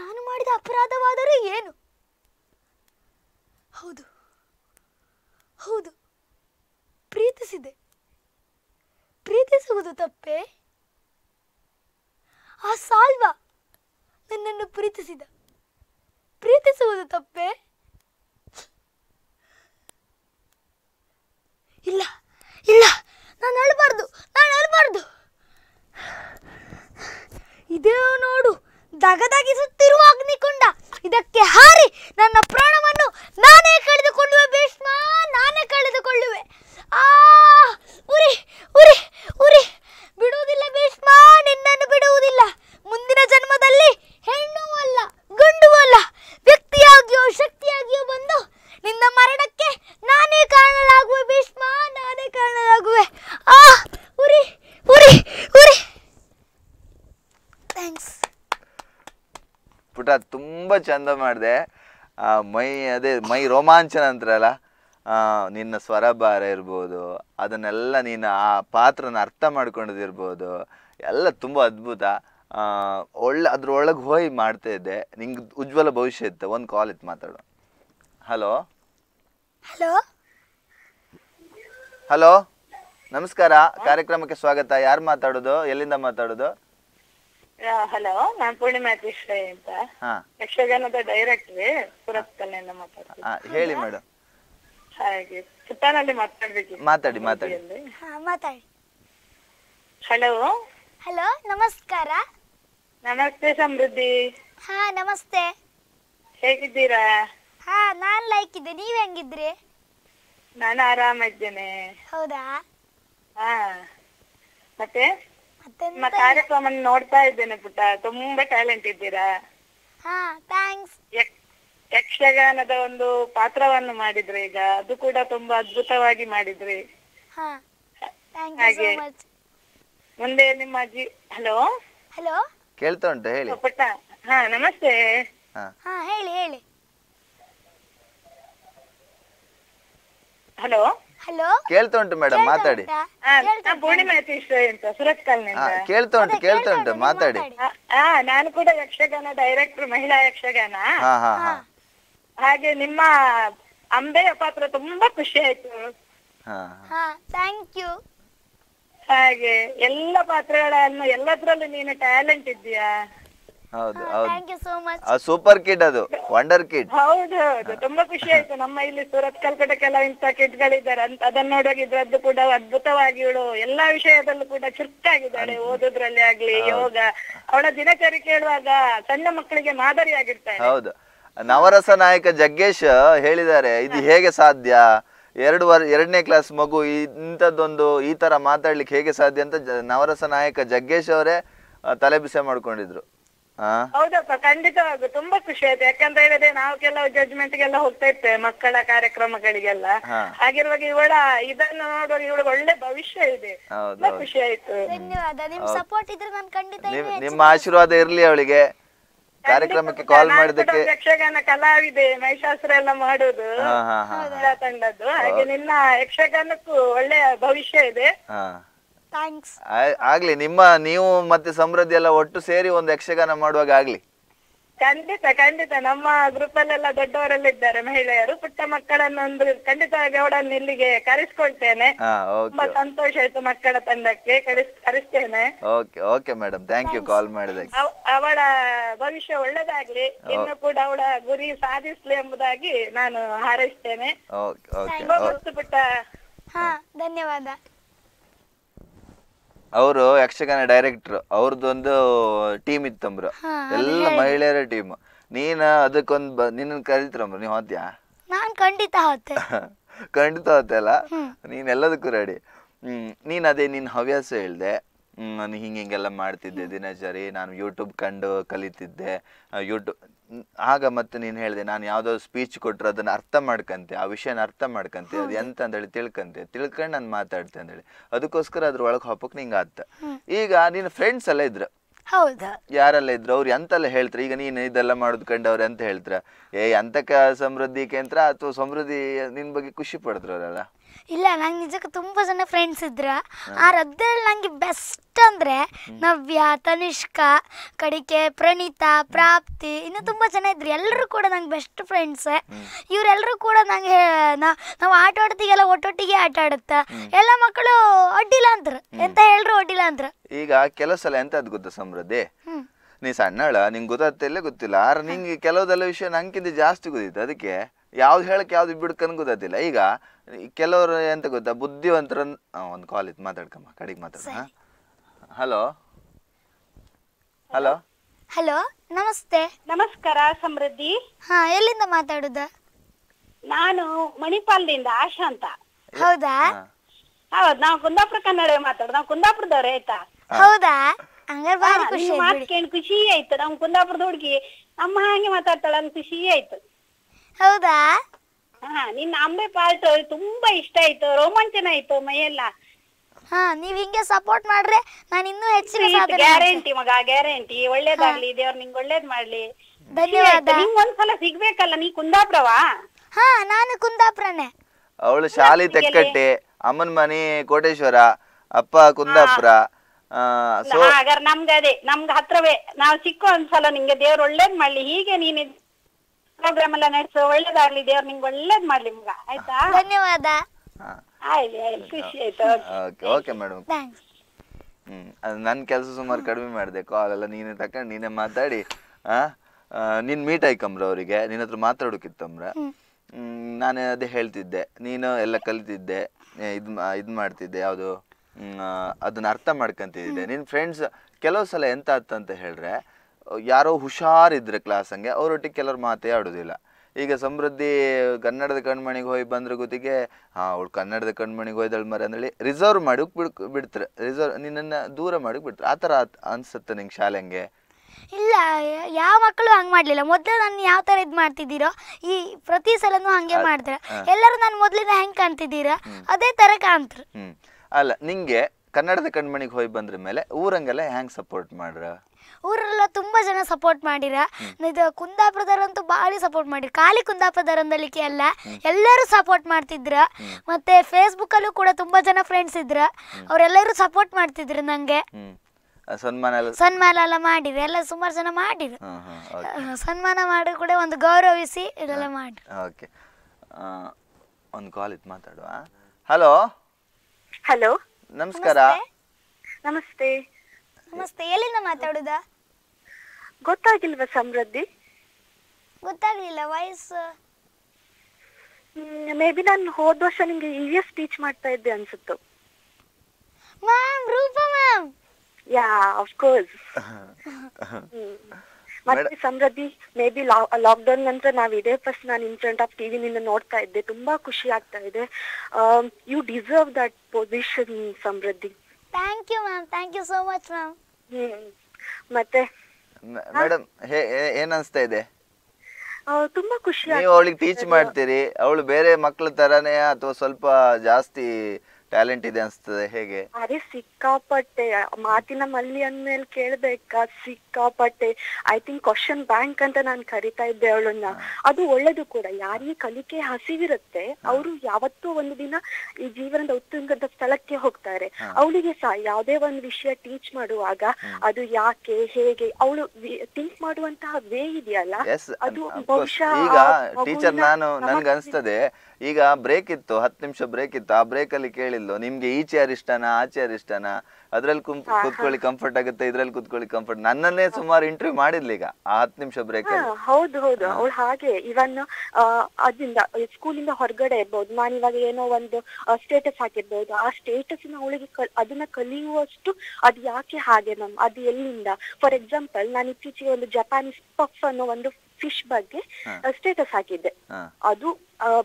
ನಾನು ಮಾಡಿದ ಅಪರಾಧವಾದರೂ ಏನು ಹೌದು ಹೌದು ಪ್ರೀತಿಸಿದೆ ಪ್ರೀತಿಸುವುದು ತಪ್ಪೇ ಆ ಸಾಲ್ವ ನನ್ನನ್ನು ಪ್ರೀತಿಸಿದ ಪ್ರೀತಿಸುವುದು ತಪ್ಪೇ ಇಲ್ಲ ಇಲ್ಲ ನಾನು ಅಳ್ಬಾರ್ದು ನಾನು ಅಳ್ಬಾರ್ದು ಇದೇ ನೋಡು ಸುತ್ತಿರುವ ಅಗ್ನಿಕುಂಡ ಇದಕ್ಕೆ ಹಾರಿ ನನ್ನ ಪ್ರಾಣವನ್ನು ನಾನೇ ಕಳೆದುಕೊಳ್ಳುವೆ ಭೀಷ್ಮ ನಾನೇ ಕಳೆದುಕೊಳ್ಳುವೆ ಆ ಉರಿ ಉರಿ ಉರಿ ಬಿಡುವುದಿಲ್ಲ ಭೀಷ್ಮ ನಿನ್ನನ್ನು ಬಿಡುವುದಿಲ್ಲ ಮುಂದಿನ ಜನ್ಮದಲ್ಲಿ ಹೆಣ್ಣು ಅಲ್ಲ ಗಂಡು ಅಲ್ಲ ವ್ಯಕ್ತಿಯಾಗಿಯೋ ಶಕ್ತಿಯಾಗಿಯೋ ಬಂದು ನಿನ್ನ ಮರಣಕ್ಕೆ ನಾನೇ ಕಾರಣರಾಗುವೆ ಭೀಷ್ಮ ನಾನೇ ಕಾರಣರಾಗುವೆ ಆ ಉರಿ ಉರಿ ಉರಿ ಥ್ಯಾಂಕ್ಸ್ ಪುಟ ತುಂಬ ಚಂದ ಮಾಡಿದೆ ಮೈ ಅದೇ ಮೈ ರೋಮಾಂಚನ ಅಂತಾರಲ್ಲ ನಿನ್ನ ಸ್ವರ ಭಾರ ಇರ್ಬೋದು ಅದನ್ನೆಲ್ಲ ನೀನು ಆ ಪಾತ್ರನ ಅರ್ಥ ಮಾಡ್ಕೊಂಡಿದ್ದಿರ್ಬೋದು ಎಲ್ಲ ತುಂಬ ಅದ್ಭುತ ಒಳ್ಳೆ ಅದ್ರೊಳಗೆ ಹೋಗಿ ಮಾಡ್ತಾ ಇದ್ದೆ ನಿಂಗೆ ಉಜ್ವಲ ಭವಿಷ್ಯ ಇತ್ತು ಒಂದು ಕಾಲ್ ಇತ್ತು ಮಾತಾಡು ಹಲೋ ಹಲೋ ಹಲೋ ನಮಸ್ಕಾರ ಕಾರ್ಯಕ್ರಮಕ್ಕೆ ಸ್ವಾಗತ ಯಾರು ಮಾತಾಡೋದು ಎಲ್ಲಿಂದ ಮಾತಾಡೋದು ಹಲೋ ನಾನು ಪೂರ್ಣಿಮಾ ಕೃಷ್ಣ ಅಂತ ಯಕ್ಷಗಾನದ ಡೈರೆಕ್ಟ್ರಿ ಪುರಸ್ತನೆಯಿಂದ ಮಾತಾಡ್ತೀನಿ ಹೇಳಿ ಮೇಡಮ್ ಹಾಗೆ ಸುತ್ತಾನಲ್ಲಿ ಮಾತಾಡ್ಬೇಕು ಮಾತಾಡಿ ಮಾತಾಡಿ ಮಾತಾಡಿ ಹಲೋ ಹಲೋ ನಮಸ್ಕಾರ ನಮಸ್ತೆ ಸಮೃದ್ಧಿ ಹಾ ನಮಸ್ತೆ ಹೇಗಿದ್ದೀರಾ ಹಾ ನಾನ್ ಲೈಕ್ ಇದ್ದೆ ನೀವ್ ಹೆಂಗಿದ್ರಿ ನಾನು ಆರಾಮಿದ್ದೇನೆ ಹೌದಾ ಹಾ ಮತ್ತೆ ನಿಮ್ಮ ಕಾರ್ಯಕ್ರಮ ನೋಡ್ತಾ ಇದ್ದೇನೆ ಪುಟ್ಟ ತುಂಬಾ ಟ್ಯಾಲೆಂಟ್ ಇದ್ದೀರಾ ಹಾ ಥ್ಯಾಂಕ್ಸ್ ಯಕ್ಷಗಾನದ ಒಂದು ಪಾತ್ರವನ್ನು ಮಾಡಿದ್ರಿ ಈಗ ಅದು ಕೂಡ ತುಂಬಾ ಅದ್ಭುತವಾಗಿ ಮಾಡಿದ್ರಿ ಹಾ ಮುಂದೆ ನಿಮ್ಮ ಜಿ ಹಲೋ ಹಲೋ ಕೇಳ್ತಾ ಉಂಟು ಹೇಳಿ ಹಾ ನಮಸ್ತೆ ಹಾ. ಹೇಳಿ ಹೇಳಿ ಹಲೋ ಹಲೋ ಕೇಳ್ತಾ ಉಂಟು ಮೇಡಮ್ ಮಾತಾಡಿ ನಾ ಪೂರ್ಣಿಮಾ ಯತೀಶ್ ಅಂತ ಸುರತ್ ಕೇಳ್ತಾ ಉಂಟು ಕೇಳ್ತಾ ಉಂಟು ಮಾತಾಡಿ ಆ- ನಾನು ಕೂಡ ಯಕ್ಷಗಾನ ಡೈರೆಕ್ಟರ್ ಮಹಿಳಾ ಯಕ್ಷಗಾನ ಹಾಗೆ ನಿಮ್ಮ ಅಂಬೆಯ ಪಾತ್ರ ತುಂಬಾ ಖುಷಿ ಆಯ್ತು ಹಾ ಹಾ ಥ್ಯಾಂಕ್ ಯು ಹಾಗೆ ಎಲ್ಲ ಪಾತ್ರಗಳನ್ನು ಎಲ್ಲದ್ರಲ್ಲೂ ನೀನು ಟ್ಯಾಲೆಂಟ್ ಇದ್ದೀಯಾ ಹೌದು ಸೂಪರ್ ಕಿಡ್ ಅದು ವಂಡರ್ ಕಿಡ್ ಹೌದು ಹೌದು ತುಂಬಾ ಖುಷಿ ಆಯ್ತು ನಮ್ಮ ಇಲ್ಲಿ ಸೂರತ್ ಕಲ್ಕಟ ಇಂಥ ಕಿಡ್ ಗಳಿದ್ದಾರೆ ಅಂತ ಅದನ್ನ ನೋಡುವಾಗ ಇದ್ರದ್ದು ಕೂಡ ಅದ್ಭುತವಾಗಿ ಇವಳು ಎಲ್ಲಾ ವಿಷಯದಲ್ಲೂ ಕೂಡ ಚುರುಕಾಗಿದ್ದಾಳೆ ಓದೋದ್ರಲ್ಲಿ ಆಗ್ಲಿ ಯೋಗ ಅವಳ ದಿನಚರಿ ಕೇಳುವಾಗ ಸಣ್ಣ ಮಕ್ಕಳಿಗೆ ಮಾದರಿಯಾಗಿರ್ತಾಳೆ ಹೌದು ನವರಸ ನಾಯಕ ಜಗ್ಗೇಶ್ ಹೇಳಿದ್ದಾರೆ ಇದು ಹೇಗೆ ಸಾಧ್ಯ ಎರಡು ವರ್ ಎರಡನೇ ಕ್ಲಾಸ್ ಮಗು ಇಂಥದ್ದೊಂದು ಈ ಥರ ಮಾತಾಡ್ಲಿಕ್ಕೆ ಹೇಗೆ ಸಾಧ್ಯ ಅಂತ ನವರಸ ನಾಯಕ ಜಗ್ಗೇಶ್ ಅವರೇ ತಲೆಬಿಸೆ ಮಾಡ್ಕೊಂಡಿದ್ರು ಹೌದಪ್ಪ ಖಂಡಿತ ತುಂಬಾ ಖುಷಿ ಆಯ್ತು ಯಾಕಂತ ಹೇಳಿದ್ರೆ ನಾವು ಕೆಲವು ಜಡ್ಜ್ಮೆಂಟ್ ಗೆಲ್ಲ ಹೋಗ್ತಾ ಇರ್ತೇವೆ ಮಕ್ಕಳ ಕಾರ್ಯಕ್ರಮಗಳಿಗೆಲ್ಲ ಹಾಗಿರುವಾಗ ಇವಳ ಇದನ್ನು ನೋಡುವಾಗ ಇವಳಿಗೆ ಒಳ್ಳೆ ಭವಿಷ್ಯ ಇದೆ ತುಂಬಾ ಖುಷಿ ಆಯ್ತು ಧನ್ಯವಾದ ನಿಮ್ ಸಪೋರ್ಟ್ ಇದ್ರೆ ನಾನು ಖಂಡಿತ ನಿಮ್ಮ ಆಶೀರ್ವಾದ ಇರ್ಲಿ ಅವಳಿಗೆ ಕಾರ್ಯಕ್ರಮಕ್ಕೆ ಕಾಲ್ ಮಾಡಿದಕ್ಕೆ ಯಕ್ಷಗಾನ ಕಲಾವಿದೆ ಮಹಿಷಾಸ್ತ್ರ ಎಲ್ಲ ಮಾಡೋದು ತಂಡದ್ದು ಹಾಗೆ ನಿನ್ನ ಯಕ್ಷಗಾನಕ್ಕೂ ಒಳ್ಳೆಯ ಭವಿಷ್ಯ ಇದೆ ಆಗ್ಲಿ ನಿಮ್ಮ ನೀವು ಮತ್ತೆ ಸಮೃದ್ಧಿ ಎಲ್ಲ ಒಟ್ಟು ಸೇರಿ ಒಂದು ಯಕ್ಷಗಾನ ಮಾಡುವಾಗ ಆಗ್ಲಿ ಖಂಡಿತ ಖಂಡಿತ ನಮ್ಮ ಗ್ರೂಪ್ ಅಲ್ಲೆಲ್ಲ ದೊಡ್ಡವರೆಲ್ಲ ಇದ್ದಾರೆ ಮಹಿಳೆಯರು ಪುಟ್ಟ ಮಕ್ಕಳನ್ನು ಒಂದು ಖಂಡಿತವಾಗಿ ಅವಳನ್ನು ಇಲ್ಲಿಗೆ ಕರೆಸ್ಕೊಳ್ತೇನೆ ತುಂಬಾ ಸಂತೋಷ ಆಯ್ತು ಮಕ್ಕಳ ತಂಡಕ್ಕೆ ಕರೆಸ್ತೇನೆ okay okay madam thank you call ಮಾಡಿದಕ್ಕೆ ಅವಳ ಭವಿಷ್ಯ ಒಳ್ಳೆದಾಗ್ಲಿ ಇನ್ನು ಕೂಡ ಅವಳ ಗುರಿ ಸಾಧಿಸ್ಲಿ ಎಂಬುದಾಗಿ ನಾನು ಹಾರೈಸ್ತೇನೆ ಪುಟ್ಟ ಧನ್ಯವಾದ ಅವರು ಯಕ್ಷಗಾನ ಡೈರೆಕ್ಟರ್ ಅವ್ರದ್ದೊಂದು ಟೀಮ್ ಇತ್ತಂಬ್ರು ಎಲ್ಲ ಮಹಿಳೆಯರ ಟೀಮ್ ನೀನ ಅದಕ್ಕೊಂದ್ ನಿನ್ನ ಕರಿತ್ರಮ್ಮ ನೀವ್ ಹೋದ್ಯಾ ನಾನ್ ಖಂಡಿತ ಹೋತೆ ಖಂಡಿತ ಅಲ್ಲ ನೀನ್ ಎಲ್ಲದಕ್ಕೂ ರೆಡಿ ಹ್ಮ್ ನೀನ್ ಅದೇ ನಿನ್ ಹವ್ಯಾಸ ಹೇಳ್ದೆ ನಾನು ಹಿಂಗೆ ಹಿಂಗೆಲ್ಲ ಮಾಡ್ತಿದ್ದೆ ದಿನಚರಿ ನಾನು ಯೂಟ್ಯೂಬ್ ಕಂಡು ಕಲಿತಿದ್ದೆ ಯೂಟ್ಯೂಬ್ ಆಗ ಮತ್ತೆ ನೀನು ಹೇಳಿದೆ ನಾನು ಯಾವುದೋ ಸ್ಪೀಚ್ ಕೊಟ್ರೆ ಅದನ್ನ ಅರ್ಥ ಮಾಡ್ಕಂತೆ ಆ ವಿಷಯನ ಅರ್ಥ ಮಾಡ್ಕಂತೆ ಅದು ಎಂತ ಅಂತೇಳಿ ತಿಳ್ಕಂತೆ ತಿಳ್ಕೊಂಡು ನಾನು ಮಾತಾಡ್ತೆ ಅಂತೇಳಿ ಅದಕ್ಕೋಸ್ಕರ ಅದ್ರ ಒಳಗೆ ಹೊಪ್ಪಕ್ಕೆ ನಿಂಗೆ ಆತ ಈಗ ನಿನ್ನ ಫ್ರೆಂಡ್ಸ್ ಎಲ್ಲ ಇದ್ರ ಹೌದಾ ಯಾರೆಲ್ಲ ಇದ್ರು ಅವ್ರು ಎಂತೆಲ್ಲ ಹೇಳ್ತಾರೆ ಈಗ ನೀನು ಇದೆಲ್ಲ ಮಾಡೋದು ಕಂಡವ್ರೆ ಅಂತ ಹೇಳ್ತಾರೆ ಏ ಅಂತಕ ಸಮೃದ್ಧಿ ಕೇಂದ್ರ ಅಥವಾ ಸಮೃದ್ಧಿ ನಿನ್ ಬಗ್ಗೆ ಖುಷಿ ಅವರೆಲ್ಲ ಇಲ್ಲ ನಂಗೆ ನಿಜಕ್ಕೂ ತುಂಬಾ ಜನ ಫ್ರೆಂಡ್ಸ್ ಇದ್ರ ಆ ರದ್ದಲ್ಲಿ ನಂಗೆ ಬೆಸ್ಟ್ ಅಂದ್ರೆ ನವ್ಯ ತನಿಷ್ಕ ಕಡಿಕೆ ಪ್ರಣೀತಾ ಪ್ರಾಪ್ತಿ ಇನ್ನು ತುಂಬಾ ಜನ ಇದ್ರು ಎಲ್ಲರೂ ಕೂಡ ನಂಗೆ ಬೆಸ್ಟ್ ಫ್ರೆಂಡ್ಸ್ ಇವರೆಲ್ಲರೂ ಕೂಡ ನಂಗೆ ನಾವು ಆಟ ಆಡ್ತೀಗೆಲ್ಲ ಒಟ್ಟೊಟ್ಟಿಗೆ ಆಟ ಆಡುತ್ತ ಎಲ್ಲ ಮಕ್ಕಳು ಅಡ್ಡಿಲ್ಲ ಅಂದ್ರೆ ಎಂತ ಹೇಳ್ರು ಅಡ್ಡಿಲ್ಲ ಅಂದ್ರೆ ಈಗ ಕೆಲಸ ಎಲ್ಲ ಎಂತದ್ ಗೊತ್ತಾ ಸಮೃದ್ಧಿ ನೀ ಸಣ್ಣಳ ನಿಂಗೆ ಗೊತ್ತಿಲ್ಲ ಗೊತ್ತಿಲ್ಲ ಆದ್ರೆ ನಿಂಗೆ ಕೆಲವದೆಲ್ಲ ವಿಷಯ ನಂಗಿಂತ ಜಾಸ್ತಿ ಗೊತ್ತಿತ್ತು ಅದಕ್ಕೆ ಯಾವ್ದು ಹೇಳಕ್ಕೆ ಯಾವ್ದು ಬಿಡ್ಕನ್ ಗೊತ್ತಿಲ್ಲ ಈಗ ಕೆಲವರು ಎಂತ ಗೊತ್ತಾ ಬುದ್ಧಿವಂತರ ಒಂದು ಕಾಲ್ ಇತ್ತು ಮಾತಾಡ್ಕಮ್ಮ ಕಡೆಗೆ ಮಾತಾಡ ಹಲೋ ಹಲೋ ಹಲೋ ನಮಸ್ತೆ ನಮಸ್ಕಾರ ಸಮೃದ್ಧಿ ಹಾ ಎಲ್ಲಿಂದ ಮಾತಾಡುದ ನಾನು ಮಣಿಪಾಲದಿಂದ ಆಶಾ ಅಂತ ಹೌದಾ ಹೌದ್ ನಾವು ಕುಂದಾಪುರ ಕನ್ನಡ ಮಾತಾಡುದು ನಾವು ಕುಂದಾಪುರದವ್ರೆ ಆಯ್ತಾ ಹೌದಾ ಹಂಗಾರ ಬಾರಿ ಖುಷಿ ಮಾತು ಖುಷಿ ಆಯ್ತು ನಮ್ ಕುಂದಾಪುರದ ಹುಡುಗಿ ಅಮ್ಮ ಹಾಗೆ ಮಾತಾಡ್ತಾಳ ಖುಷಿ ಆಯ್ತು ಹೌದಾ ಹಾ ನಿನ್ನ ಅಂಬೆ ಪಾಲ್ಟ್ ತುಂಬಾ ಇಷ್ಟ ಆಯ್ತು ರೋಮಾಂಚನ ಆಯ್ತು ಮೈಯೆಲ್ಲ ಹಾ ನೀವ್ ಹಿಂಗೆ ಸಪೋರ್ಟ್ ಮಾಡ್ರೆ ನಾನು ಇನ್ನೂ ಹೆಚ್ಚಿನ ಸಾಧನೆ ಗ್ಯಾರಂಟಿ ಮಗ ಗ್ಯಾರಂಟಿ ಒಳ್ಳೇದಾಗ್ಲಿ ದೇವ್ರ ನಿಂಗ್ ಒಳ್ಳೇದ್ ಮಾಡ್ಲಿ ಧನ್ಯವಾದ ನಿಂಗ್ ಒಂದ್ಸಲ ಸಿಗ್ಬೇಕಲ್ಲ ನೀ ಕುಂದಾಪುರವಾ ಹಾ ನಾನು ಕುಂದಾಪುರನೇ ಅವಳು ಶಾಲಿ ತೆಕ್ಕಟ್ಟೆ ಅಮ್ಮನ ಮನೆ ಕೋಟೇಶ್ವರ ಅಪ್ಪ ಕುಂದಾಪುರ ಸೊ ಹಾಗಾದ್ರೆ ನಮ್ಗೆ ಅದೇ ನಮ್ಗೆ ಹತ್ರವೇ ನಾವು ಸಿಕ್ಕೋ ಒಂದ್ಸಲ ನಿಂಗೆ ದೇವ್ರು ಒಳ್ಳೇದ್ ಮಾಡ್ಲಿ ಹೀಗೆ ನೀನ್ ಪ್ರೋಗ್ರಾಮ್ ಎಲ್ಲ ನಡೆಸು ಒಳ್ಳೇದಾಗ್ಲಿ ದೇವ್ರು ನಿಂಗೆ ಒಳ್ಳೇದ್ ಮಾಡ್ಲಿ ನಿಮ್ಗ ಆಯ್ತಾ ಧನ್ಯವಾದ ಆಯ್ಲಿ ಆಯ್ಲಿ ಖುಷಿ ಆಯ್ತು ಓಕೆ ಮೇಡಮ್ ಹ್ಮ್ ಅದು ನನ್ನ ಕೆಲಸ ಸುಮಾರು ಕಡಿಮೆ ಮಾಡಿದೆ ಕಾಲೆಲ್ಲ ನೀನೇ ತಕೊಂಡ್ ನೀನೆ ಮಾತಾಡಿ ಆ ನೀನ್ ಮೀಟ್ ಬ್ರ ಅವರಿಗೆ ನಿನ್ನ ಹತ್ರ ಹ್ಮ್ ನಾನು ಅದೇ ಹೇಳ್ತಿದ್ದೆ ನೀನು ಎಲ್ಲ ಕಲಿತಿದ್ದೆ ಇದು ಇದು ಮಾಡ್ತಿದ್ದೆ ಯಾವುದು ಅದನ್ನ ಅರ್ಥ ಮಾಡ್ಕೊಂತಿದ್ದೆ ನಿನ್ ಫ್ರೆಂಡ್ಸ್ ಕೆಲವು ಸಲ ಎಂತ ಅಂತ ಹೇಳಿದ್ರೆ ಯಾರೋ ಹುಷಾರಿದ್ರೆ ಕ್ಲಾಸ್ ಹಂಗೆ ಅವ್ರೊಟ್ಟಿಗೆ ಕೆಲವ್ರು ಮಾತೇ ಆಡೋದಿಲ್ಲ ಈಗ ಸಮೃದ್ಧಿ ಕನ್ನಡದ ಕಣ್ಮಣಿಗೆ ಹೋಗಿ ಬಂದ್ರ ಗುತ್ತಿಗೆ ಹಾಂ ಅವಳು ಕನ್ನಡದ ಕಣ್ಮಣಿಗೆ ಹೋಯ್ದಳ ಮರ ಅಂದೇಳಿ ರಿಸರ್ವ್ ಮಾಡಿ ಬಿಡ್ ಬಿಡ್ತಾರೆ ರಿಸರ್ವ್ ನಿನ್ನನ್ನು ದೂರ ಮಾಡಿ ಬಿಡ್ತಾರೆ ಆ ಥರ ಅನ್ಸುತ್ತೆ ನಿಂಗೆ ಶಾಲೆ ಹಂಗೆ ಇಲ್ಲ ಯಾವ ಮಕ್ಕಳು ಹಂಗೆ ಮಾಡಲಿಲ್ಲ ಮೊದಲು ನಾನು ಯಾವ ಥರ ಇದು ಮಾಡ್ತಿದ್ದೀರೋ ಈ ಪ್ರತಿ ಸಲನೂ ಹಂಗೆ ಮಾಡ್ತಾರೆ ಎಲ್ಲರೂ ನಾನು ಮೊದಲಿಂದ ಹೆಂಗೆ ಕಾಣ್ತಿದ್ದೀರಾ ಅದೇ ಥರ ಕಾಣ್ತಾರೆ ಅಲ್ಲ ನಿಂಗೆ ಕನ್ನಡದ ಕಣ್ಮಣಿಗೆ ಹೋಗಿ ಬಂದ್ರ ಮೇಲೆ ಊರಂಗೆಲ್ಲ ಹೆಂಗ್ ಸಪೋರ್ಟ್ ಮಾಡ್ರ ಊರೆಲ್ಲ ತುಂಬಾ ಜನ ಸಪೋರ್ಟ್ ಮಾಡಿರ ಇದು ಕುಂದಾಪುರದರಂತೂ ಬಾಳಿ ಸಪೋರ್ಟ್ ಮಾಡಿರ ಖಾಲಿ ಅಂದಲಿಕ್ಕೆ ಅಲ್ಲ ಎಲ್ಲರೂ ಸಪೋರ್ಟ್ ಮಾಡ್ತಿದ್ರ ಮತ್ತೆ ಫೇಸ್ಬುಕ್ ಅಲ್ಲೂ ಕೂಡ ತುಂಬಾ ಜನ ಫ್ರೆಂಡ್ಸ್ ಇದ್ರ ಅವರೆಲ್ಲರೂ ಸಪೋರ್ಟ್ ಮಾಡ್ತಿದ್ರು ನಂಗೆ ಸನ್ಮಾನ ಸನ್ಮಾನ ಎಲ್ಲ ಮಾಡಿರ ಎಲ್ಲ ಸುಮಾರು ಜನ ಸನ್ಮಾನ ಮಾಡಿ ಕೂಡ ಒಂದು ಗೌರವಿಸಿ ಇದೆಲ್ಲ ಮಾಡಿ ಓಕೆ ಒಂದು ಕಾಲ್ ಇತ್ತು ಮಾತಾಡುವ ಹಲೋ ಹಲೋ ನಮಸ್ಕಾರ ನಮಸ್ತೆ ನಮಸ್ತೆ ಎಲ್ಲಿಂದ ಮಾತಾಡುದಾ ಗೊತ್ತಾಗಿಲ್ವಾ ಸಮೃದ್ಧಿ ಗೊತ್ತಾಗ್ಲಿಲ್ಲ ವಯಸ್ಸು ಮೇ ಬಿ ನಾನು ಹೋದ ವರ್ಷ ನಿಮ್ಗೆ ಇ ಸ್ಪೀಚ್ ಮಾಡ್ತಾ ಇದ್ದೆ ಅನ್ಸುತ್ತೆ ಮ್ಯಾಮ್ ರೂಪ ಮ್ಯಾಮ್ ಯಾ ಆಫ್ ಕೋರ್ಸ್ ಮತ್ತೆ Samruddhi maybe lockdown ನಂತರ ನಾವು ಇದೇ ಫಸ್ಟ್ ನಾನು ಇನ್ ಫ್ರಂಟ್ ಆಫ್ ಟಿವಿ ನಿಂದ ನೋಡ್ತಾ ಇದ್ದೆ ತುಂಬಾ ಖುಷಿ ಆಗ್ತಾ ಇದೆ you deserve that position Samruddhi thank you ma'am thank you so much ma'am ಮತ್ತೆ ಮೇಡಮ್ ಏನ್ ಅನ್ಸ್ತಾ ಇದೆ ತುಂಬಾ ಖುಷಿ ನೀವು ಅವಳಿಗೆ ಟೀಚ್ ಮಾಡ್ತೀರಿ ಅವಳು ಬೇರೆ ಮಕ್ಕಳ ತರಾನೇ ಅಥವಾ ಸ್ವಲ್ಪ ಜಾಸ್ತಿ ಟ್ಯಾಲೆಂಟ್ ಇದೆ ಅನ್ಸ್ತದೆ ಹೇಗೆ ಅರೆ ಸಿಕ್ಕಾಪಟ್ಟೆ ಮಾತಿನ ಮಲ್ಲಿ ಅಂದ್ಮೇಲೆ ಕೇಳ್ಬೇಕಾ ಸಿಕ್ಕಾಪಟ್ಟೆ ಐ ತಿಂಕ್ ಕ್ವಶನ್ ಬ್ಯಾಂಕ್ ಅಂತ ನಾನು ಕರಿತಾ ಇದ್ದೆ ಅವಳನ್ನ ಅದು ಒಳ್ಳೇದು ಕೂಡ ಯಾರಿಗೆ ಕಲಿಕೆ ಹಸಿವಿರುತ್ತೆ ಅವರು ಯಾವತ್ತೂ ಒಂದು ದಿನ ಈ ಜೀವನದ ಉತ್ತುಂಗದ ಸ್ಥಳಕ್ಕೆ ಹೋಗ್ತಾರೆ ಅವಳಿಗೆ ಸಹ ಯಾವುದೇ ಒಂದು ವಿಷಯ ಟೀಚ್ ಮಾಡುವಾಗ ಅದು ಯಾಕೆ ಹೇಗೆ ಅವಳು ಥಿಂಕ್ ಮಾಡುವಂತಹ ವೇ ಇದೆಯಲ್ಲ ಅದು ಬಹುಶಃ ಟೀಚರ್ ನಾನು ನನ್ಗೆ ಅನ್ಸ್ತದೆ ಈಗ ಬ್ರೇಕ್ ಇತ್ತು ಹತ್ತು ನಿಮಿಷ ಬ್ರೇಕ್ ಇತ್ತು ಆ ಬ್ರೇಕ್ ಅಲ್ಲಿ ಕೇಳಿಲ್ಲು ನಿಮ್ಗೆ ಈ ಚೇರ್ ಇಷ್ಟನಾ ಆ ಚೇರ್ ಇಷ್ಟನಾ ಅದ್ರಲ್ಲಿ ಕುತ್ಕೊಳ್ಳಿ ಕಂಫರ್ಟ್ ಆಗುತ್ತೆ ಇದ್ರಲ್ಲಿ ಕುತ್ಕೊಳ್ಳಿ ಕಂಫರ್ಟ್ ನನ್ನನ್ನೇ ಸುಮಾರು ಇಂಟರ್ವ್ಯೂ ಮಾಡಿದ್ಲು ಈಗ ಆ ಹತ್ತು ನಿಮಿಷ ಬ್ರೇಕ್ ಹೌದು ಹೌದು ಅವ್ಳು ಹಾಗೆ ಇವನ್ ಅದರಿಂದ ಸ್ಕೂಲಿಂದ ಹೊರಗಡೆ ಇರ್ಬೋದು ನಾನು ಇವಾಗ ಏನೋ ಒಂದು ಸ್ಟೇಟಸ್ ಹಾಕಿರ್ಬೋದು ಆ ಸ್ಟೇಟಸ್ ಅವಳಿಗೆ ಅದನ್ನ ಕಲಿಯುವಷ್ಟು ಅದು ಯಾಕೆ ಹಾಗೆ ಮ್ಯಾಮ್ ಅದು ಎಲ್ಲಿಂದ ಫಾರ್ ಎಕ್ಸಾಂಪಲ್ ನಾನು ಇತ್ತೀಚೆಗೆ ಒಂದು ಜಪಾನೀಸ್ ಪಫ್ ಅನ್ನೋ ಒಂದು ಫಿಶ್ ಬಗ್ಗೆ ಸ್ಟೇಟಸ್ ಹಾಕಿದ್ದೆ ಅದು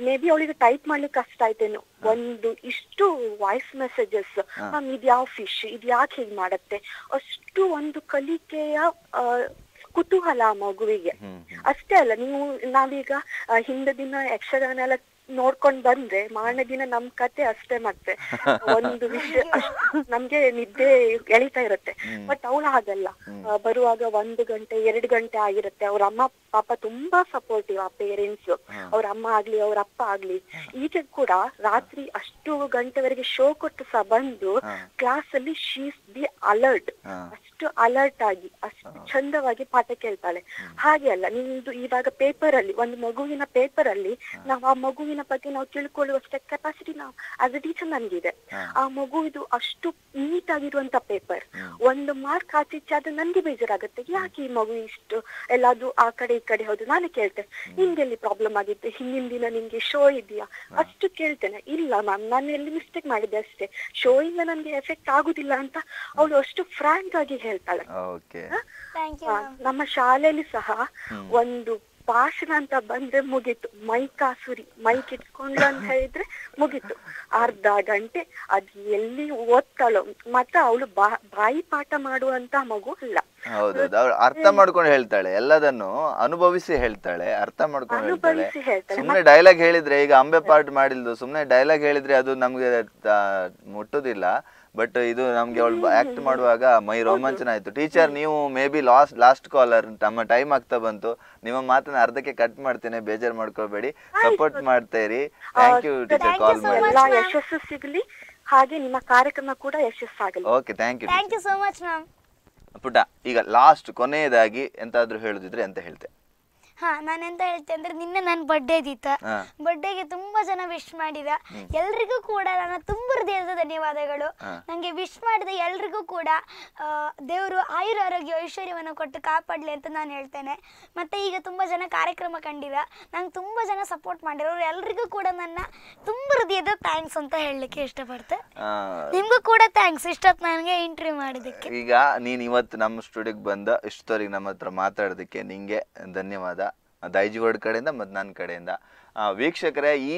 ಮೇ ಬಿ ಅವಳಿಗೆ ಟೈಪ್ ಮಾಡ್ಲಿಕ್ಕೆ ಕಷ್ಟ ಆಯ್ತೇನು ಒಂದು ಇಷ್ಟು ವಾಯ್ಸ್ ಮೆಸೇಜಸ್ ಮ್ಯಾಮ್ ಇದು ಯಾವ ಫಿಶ್ ಇದು ಯಾಕೆ ಮಾಡತ್ತೆ ಅಷ್ಟು ಒಂದು ಕಲಿಕೆಯ ಕುತೂಹಲ ಮಗುವಿಗೆ ಅಷ್ಟೇ ಅಲ್ಲ ನೀವು ನಾವೀಗ ಹಿಂದೆ ದಿನ ಯಕ್ಷಗಾನ ಎಲ್ಲ ನೋಡ್ಕೊಂಡ್ ಬಂದ್ರೆ ಮಾರನೇ ದಿನ ನಮ್ ಕತೆ ಅಷ್ಟೇ ಮತ್ತೆ ಒಂದು ವಿಷಯ ನಮ್ಗೆ ನಿದ್ದೆ ಎಳಿತಾ ಇರುತ್ತೆ ಬಟ್ ಅವಳು ಹಾಗಲ್ಲ ಬರುವಾಗ ಒಂದು ಗಂಟೆ ಎರಡು ಗಂಟೆ ಆಗಿರುತ್ತೆ ಅವ್ರ ಅಮ್ಮ ಪಾಪ ತುಂಬಾ ಸಪೋರ್ಟಿವ್ ಆ ಪೇರೆಂಟ್ಸ್ ಅವ್ರ ಅಮ್ಮ ಆಗ್ಲಿ ಅವ್ರ ಅಪ್ಪ ಆಗ್ಲಿ ಈಚೆ ಕೂಡ ರಾತ್ರಿ ಅಷ್ಟು ಗಂಟೆವರೆಗೆ ಶೋ ಕೊಟ್ಟು ಸಹ ಬಂದು ಕ್ಲಾಸ್ ಅಲ್ಲಿ ಶೀಸ್ ದಿ ಅಲರ್ಟ್ ಅಷ್ಟು ಅಲರ್ಟ್ ಆಗಿ ಅಷ್ಟು ಚಂದವಾಗಿ ಪಾಠ ಕೇಳ್ತಾಳೆ ಹಾಗೆ ಅಲ್ಲ ನಿಮ್ದು ಇವಾಗ ಪೇಪರ್ ಅಲ್ಲಿ ಒಂದು ಮಗುವಿನ ಪೇಪರ್ ಅಲ್ಲಿ ನಾವು ಆ ಮಗುವಿನ ಮಗುವಿನ ಬಗ್ಗೆ ನಾವು ತಿಳ್ಕೊಳ್ಳುವಷ್ಟ ಕೆಪಾಸಿಟಿ ನಾವು ಆಸ್ ಅ ಟೀಚರ್ ನನ್ಗಿದೆ ಆ ಮಗುವಿದು ಅಷ್ಟು ನೀಟ್ ಆಗಿರುವಂತ ಪೇಪರ್ ಒಂದು ಮಾರ್ಕ್ ಆಚೀಚೆ ಆದ್ರೆ ನನ್ಗೆ ಬೇಜಾರಾಗುತ್ತೆ ಯಾಕೆ ಈ ಮಗು ಇಷ್ಟು ಎಲ್ಲಾದ್ರೂ ಆ ಕಡೆ ಈ ಕಡೆ ಹೌದು ನಾನು ಕೇಳ್ತೇನೆ ನಿಮ್ಗೆ ಎಲ್ಲಿ ಪ್ರಾಬ್ಲಮ್ ಆಗಿತ್ತು ಹಿಂದಿನ ದಿನ ನಿಮ್ಗೆ ಶೋ ಇದೆಯಾ ಅಷ್ಟು ಕೇಳ್ತೇನೆ ಇಲ್ಲ ಮ್ಯಾಮ್ ನಾನು ಎಲ್ಲಿ ಮಿಸ್ಟೇಕ್ ಮಾಡಿದೆ ಅಷ್ಟೇ ಶೋ ಇಂದ ನನ್ಗೆ ಎಫೆಕ್ಟ್ ಆಗುದಿಲ್ಲ ಅಂತ ಅವಳು ಅಷ್ಟು ಫ್ರಾಂಕ್ ಆಗಿ ಹೇಳ್ತಾಳೆ ನಮ್ಮ ಶಾಲೆಯಲ್ಲಿ ಸಹ ಒಂದು ಭಾಷಣ ಅಂತ ಬಂದ್ರೆ ಮುಗೀತು ಮೈ ಕಾಸುರಿ ಮೈಕ್ ಇಟ್ಕೊಂಡು ಅಂತ ಹೇಳಿದ್ರೆ ಮುಗೀತು ಅರ್ಧ ಗಂಟೆ ಅದ್ ಎಲ್ಲಿ ಓದ್ತಾಳೋ ಮತ್ತ ಅವಳು ಬಾಯಿ ಪಾಠ ಮಾಡುವಂತ ಮಗು ಅಲ್ಲ ಹೌದೌದು ಅರ್ಥ ಮಾಡ್ಕೊಂಡು ಹೇಳ್ತಾಳೆ ಎಲ್ಲದನ್ನು ಅನುಭವಿಸಿ ಹೇಳ್ತಾಳೆ ಅರ್ಥ ಮಾಡ್ಕೊಂಡು ಹೇಳ್ತಾಳೆ ಸುಮ್ನೆ ಡೈಲಾಗ್ ಹೇಳಿದ್ರೆ ಈಗ ಅಂಬೆ ಪಾಠ ಮಾಡಿಲ್ದು ಸುಮ್ನೆ ಡೈಲಾಗ್ ಹೇಳಿದ್ರೆ ಅದು ನಮ್ಗೆ ಮುಟ್ಟುದಿಲ್ಲ ಬಟ್ ಇದು ನಮ್ಗೆ ಅವಳು ಆಕ್ಟ್ ಮಾಡುವಾಗ ಮೈ ರೋಮಾಂಚನ ಆಯ್ತು ಟೀಚರ್ ನೀವು maybe last last caller ನಮ್ಮ ಟೈಮ್ ಆಗ್ತಾ ಬಂತು ನಿಮ್ಮ ಮಾತನ್ನ ಅರ್ಧಕ್ಕೆ ಕಟ್ ಮಾಡ್ತೇನೆ ಬೇಜಾರ್ ಮಾಡ್ಕೋಬೇಡಿ ಸಪೋರ್ಟ್ ಮಾಡ್ತಾ ಇರಿ ಥ್ಯಾಂಕ್ ಯು ಟೀಚರ್ ಕಾಲ್ ಮಾಡಿ ಹಾಗೆ ನಿಮ್ಮ ಕಾರ್ಯಕ್ರಮ ಕೂಡ okay thank you thank you so much ma'am ಪುಟ ಈಗ ಲಾಸ್ಟ್ ಕೊನೆಯದಾಗಿ ಎಂತಾದ್ರೂ ಹೇಳುದಿದ್ರೆ ಅಂತ ಹೇಳ್ತೆ ಹಾ ನಾನೆಂತ ಹೇಳ್ತೇನೆ ಅಂದ್ರೆ ನಿನ್ನೆ ನನ್ನ ಬರ್ಡೇ ಇದ್ದೀತ ಬರ್ಡೇಗೆ ತುಂಬಾ ಜನ ವಿಶ್ ಮಾಡಿದ ಎಲ್ರಿಗೂ ಕೂಡ ನನ್ನ ತುಂಬ ಹೃದಯದ ಧನ್ಯವಾದಗಳು ನನಗೆ ವಿಶ್ ಮಾಡಿದ ಎಲ್ರಿಗೂ ಕೂಡ ದೇವರು ಆಯುರ ಆರೋಗ್ಯ ಐಶ್ವರ್ಯವನ್ನು ಕೊಟ್ಟು ಕಾಪಾಡಲಿ ಅಂತ ನಾನು ಹೇಳ್ತೇನೆ ಮತ್ತೆ ಈಗ ತುಂಬಾ ಜನ ಕಾರ್ಯಕ್ರಮ ಕಂಡಿದ ನಂಗೆ ತುಂಬಾ ಜನ ಸಪೋರ್ಟ್ ಮಾಡಿರೋರು ಎಲ್ರಿಗೂ ಕೂಡ ನನ್ನ ತುಂಬ ಹೃದಯದ ಥ್ಯಾಂಕ್ಸ್ ಅಂತ ಹೇಳಲಿಕ್ಕೆ ಇಷ್ಟಪಡ್ತೆ ನಿಮಗೂ ಕೂಡ ಥ್ಯಾಂಕ್ಸ್ ಇಷ್ಟೊತ್ತು ನನಗೆ ಇಂಟ್ರಿ ಮಾಡಿದ್ದಕ್ಕೆ ಈಗ ನೀನು ಇವತ್ತು ನಮ್ಮ ಸ್ಟುಡಿಯೋಗೆ ಬಂದ ಇಷ್ಟೊರಿಗೆ ನಮ್ಮ ಹತ್ರ ಮಾತಾಡೋದಕ್ಕೆ ನಿಂಗೆ ಧನ್ಯವಾದ ದೈಜಿ ಕಡೆಯಿಂದ ಮತ್ತು ನನ್ನ ಕಡೆಯಿಂದ ವೀಕ್ಷಕರೇ ಈ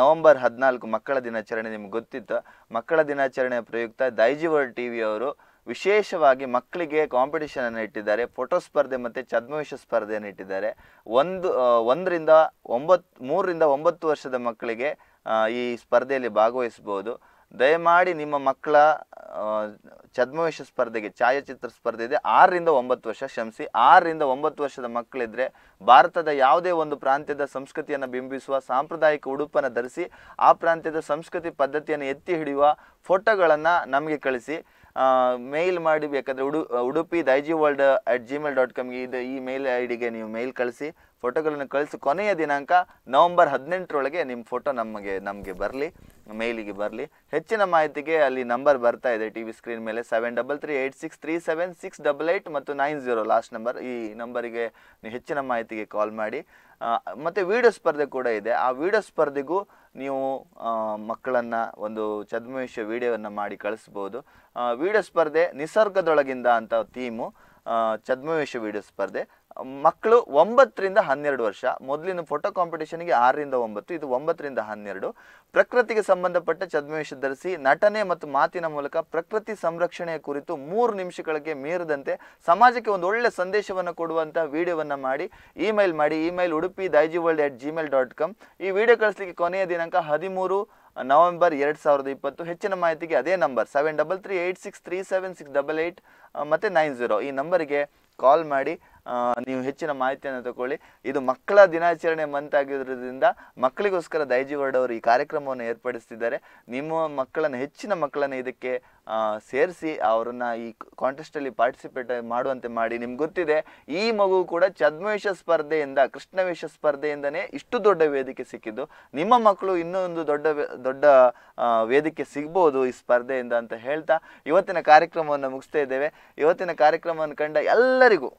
ನವೆಂಬರ್ ಹದಿನಾಲ್ಕು ಮಕ್ಕಳ ದಿನಾಚರಣೆ ನಿಮ್ಗೆ ಗೊತ್ತಿತ್ತು ಮಕ್ಕಳ ದಿನಾಚರಣೆಯ ಪ್ರಯುಕ್ತ ದೈಜಿ ವರ್ಡ್ ಟಿ ವಿಯವರು ವಿಶೇಷವಾಗಿ ಮಕ್ಕಳಿಗೆ ಕಾಂಪಿಟೇಷನ್ ಅನ್ನು ಇಟ್ಟಿದ್ದಾರೆ ಫೋಟೋ ಸ್ಪರ್ಧೆ ಮತ್ತು ಛದ್ಮವೇಶ ಸ್ಪರ್ಧೆಯನ್ನು ಇಟ್ಟಿದ್ದಾರೆ ಒಂದು ಒಂದರಿಂದ ಒಂಬತ್ತು ಮೂರರಿಂದ ಒಂಬತ್ತು ವರ್ಷದ ಮಕ್ಕಳಿಗೆ ಈ ಸ್ಪರ್ಧೆಯಲ್ಲಿ ಭಾಗವಹಿಸ್ಬೋದು ದಯಮಾಡಿ ನಿಮ್ಮ ಮಕ್ಕಳ ಛದ್ಮವೇಶ ಸ್ಪರ್ಧೆಗೆ ಛಾಯಾಚಿತ್ರ ಸ್ಪರ್ಧೆ ಇದೆ ಆರರಿಂದ ಒಂಬತ್ತು ವರ್ಷ ಶಮಿಸಿ ಆರರಿಂದ ಒಂಬತ್ತು ವರ್ಷದ ಮಕ್ಕಳಿದ್ರೆ ಭಾರತದ ಯಾವುದೇ ಒಂದು ಪ್ರಾಂತ್ಯದ ಸಂಸ್ಕೃತಿಯನ್ನು ಬಿಂಬಿಸುವ ಸಾಂಪ್ರದಾಯಿಕ ಉಡುಪನ್ನು ಧರಿಸಿ ಆ ಪ್ರಾಂತ್ಯದ ಸಂಸ್ಕೃತಿ ಪದ್ಧತಿಯನ್ನು ಎತ್ತಿ ಹಿಡಿಯುವ ಫೋಟೋಗಳನ್ನು ನಮಗೆ ಕಳಿಸಿ ಮೇಲ್ ಮಾಡಿ ಬೇಕಾದರೆ ಉಡು Udupi Daijiworld at Gmail dot ಕಾಮ್ಗೆ ಇದು ಈ ಮೇಲ್ ಐ ಡಿಗೆ ನೀವು ಮೇಲ್ ಕಳಿಸಿ ಫೋಟೋಗಳನ್ನು ಕಳಿಸಿ ಕೊನೆಯ ದಿನಾಂಕ ನವಂಬರ್ ಹದಿನೆಂಟರೊಳಗೆ ನಿಮ್ಮ ಫೋಟೋ ನಮಗೆ ನಮಗೆ ಬರಲಿ ಮೇಲಿಗೆ ಬರಲಿ ಹೆಚ್ಚಿನ ಮಾಹಿತಿಗೆ ಅಲ್ಲಿ ನಂಬರ್ ಬರ್ತಾ ಇದೆ ಟಿ ವಿ ಸ್ಕ್ರೀನ್ ಮೇಲೆ seven double three eight six three seven six double eight ಮತ್ತು ನೈನ್ ಜೀರೋ ಲಾಸ್ಟ್ ನಂಬರ್ ಈ ನಂಬರಿಗೆ ನೀವು ಹೆಚ್ಚಿನ ಮಾಹಿತಿಗೆ ಕಾಲ್ ಮಾಡಿ ಮತ್ತು ವೀಡಿಯೋ ಸ್ಪರ್ಧೆ ಕೂಡ ಇದೆ ಆ ವೀಡಿಯೋ ಸ್ಪರ್ಧೆಗೂ ನೀವು ಮಕ್ಕಳನ್ನು ಒಂದು ಚದ್ಮೇಶ ವಿಡಿಯೋವನ್ನು ಮಾಡಿ ಕಳಿಸ್ಬೋದು ವೀಡಿಯೋ ಸ್ಪರ್ಧೆ ನಿಸರ್ಗದೊಳಗಿಂದ ಅಂತ ಥೀಮು ಛದ್ಮವೇಶ ವೀಡಿಯೋ ಸ್ಪರ್ಧೆ ಮಕ್ಕಳು ಒಂಬತ್ತರಿಂದ ಹನ್ನೆರಡು ವರ್ಷ ಮೊದಲಿನ ಫೋಟೋ ಕಾಂಪಿಟೇಷನ್ಗೆ ಆರರಿಂದ ಒಂಬತ್ತು ಇದು ಒಂಬತ್ತರಿಂದ ಹನ್ನೆರಡು ಪ್ರಕೃತಿಗೆ ಸಂಬಂಧಪಟ್ಟ ಛದ್ಮವೇಷ ಧರಿಸಿ ನಟನೆ ಮತ್ತು ಮಾತಿನ ಮೂಲಕ ಪ್ರಕೃತಿ ಸಂರಕ್ಷಣೆಯ ಕುರಿತು ಮೂರು ನಿಮಿಷಗಳಿಗೆ ಮೀರದಂತೆ ಸಮಾಜಕ್ಕೆ ಒಂದು ಒಳ್ಳೆ ಸಂದೇಶವನ್ನು ಕೊಡುವಂತಹ ವಿಡಿಯೋವನ್ನು ಮಾಡಿ ಇಮೇಲ್ ಮಾಡಿ email Udupi Daijiworld at Gmail dot com ಈ ವಿಡಿಯೋ ಕಳಿಸ್ಲಿಕ್ಕೆ ಕೊನೆಯ ದಿನಾಂಕ ಹದಿಮೂರು ನವೆಂಬರ್ ಎರಡು ಸಾವಿರದ ಇಪ್ಪತ್ತು ಹೆಚ್ಚಿನ ಮಾಹಿತಿಗೆ ಅದೇ number seven double three eight six three seven six double eight ಮತ್ತು ನೈನ್ ಜೀರೋ ಈ ನಂಬರಿಗೆ ಕಾಲ್ ಮಾಡಿ ನೀವು ಹೆಚ್ಚಿನ ಮಾಹಿತಿಯನ್ನು ತಗೊಳ್ಳಿ ಇದು ಮಕ್ಕಳ ದಿನಾಚರಣೆ ಮಂತ್ ಆಗಿರೋದ್ರಿಂದ ಮಕ್ಕಳಿಗೋಸ್ಕರ ದೈಜಿ ವರ್ಡ್ ಅವರು ಈ ಕಾರ್ಯಕ್ರಮವನ್ನು ಏರ್ಪಡಿಸ್ತಿದ್ದಾರೆ ನಿಮ್ಮ ಮಕ್ಕಳನ್ನು ಹೆಚ್ಚಿನ ಮಕ್ಕಳನ್ನು ಇದಕ್ಕೆ ಸೇರಿಸಿ ಅವರನ್ನು ಈ ಕಾಂಟೆಸ್ಟಲ್ಲಿ ಪಾರ್ಟಿಸಿಪೇಟ್ ಮಾಡುವಂತೆ ಮಾಡಿ ನಿಮ್ಗೆ ಗೊತ್ತಿದೆ ಈ ಮಗು ಕೂಡ ಚದ್ಮವೇಷ ಸ್ಪರ್ಧೆಯಿಂದ ಕೃಷ್ಣವೇಷ ಸ್ಪರ್ಧೆಯಿಂದನೇ ಇಷ್ಟು ದೊಡ್ಡ ವೇದಿಕೆ ಸಿಕ್ಕಿದ್ದು ನಿಮ್ಮ ಮಕ್ಕಳು ಇನ್ನೊಂದು ದೊಡ್ಡ ದೊಡ್ಡ ವೇದಿಕೆ ಸಿಗ್ಬೋದು ಈ ಸ್ಪರ್ಧೆಯಿಂದ ಅಂತ ಹೇಳ್ತಾ ಇವತ್ತಿನ ಕಾರ್ಯಕ್ರಮವನ್ನು ಮುಗಿಸ್ತಾ ಇದ್ದೇವೆ ಇವತ್ತಿನ ಕಾರ್ಯಕ್ರಮವನ್ನು ಕಂಡ ಎಲ್ಲರಿಗೂ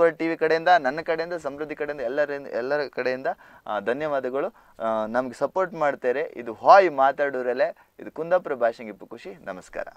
ವರ್ಡ್ ಟಿ ವಿ ಕಡೆಯಿಂದ ನನ್ನ ಕಡೆಯಿಂದ ಸಮೃದ್ಧಿ ಕಡೆಯಿಂದ ಎಲ್ಲರಿಂದ ಎಲ್ಲರ ಕಡೆಯಿಂದ ಧನ್ಯವಾದಗಳು ನಮಗೆ ಸಪೋರ್ಟ್ ಮಾಡ್ತಾರೆ ಇದು ಹಾಯ್ ಮಾತಾಡೋರಲ್ಲೇ ಇದು ಕುಂದಾಪುರ ಭಾಷೆಗೆ ಖುಷಿ ನಮಸ್ಕಾರ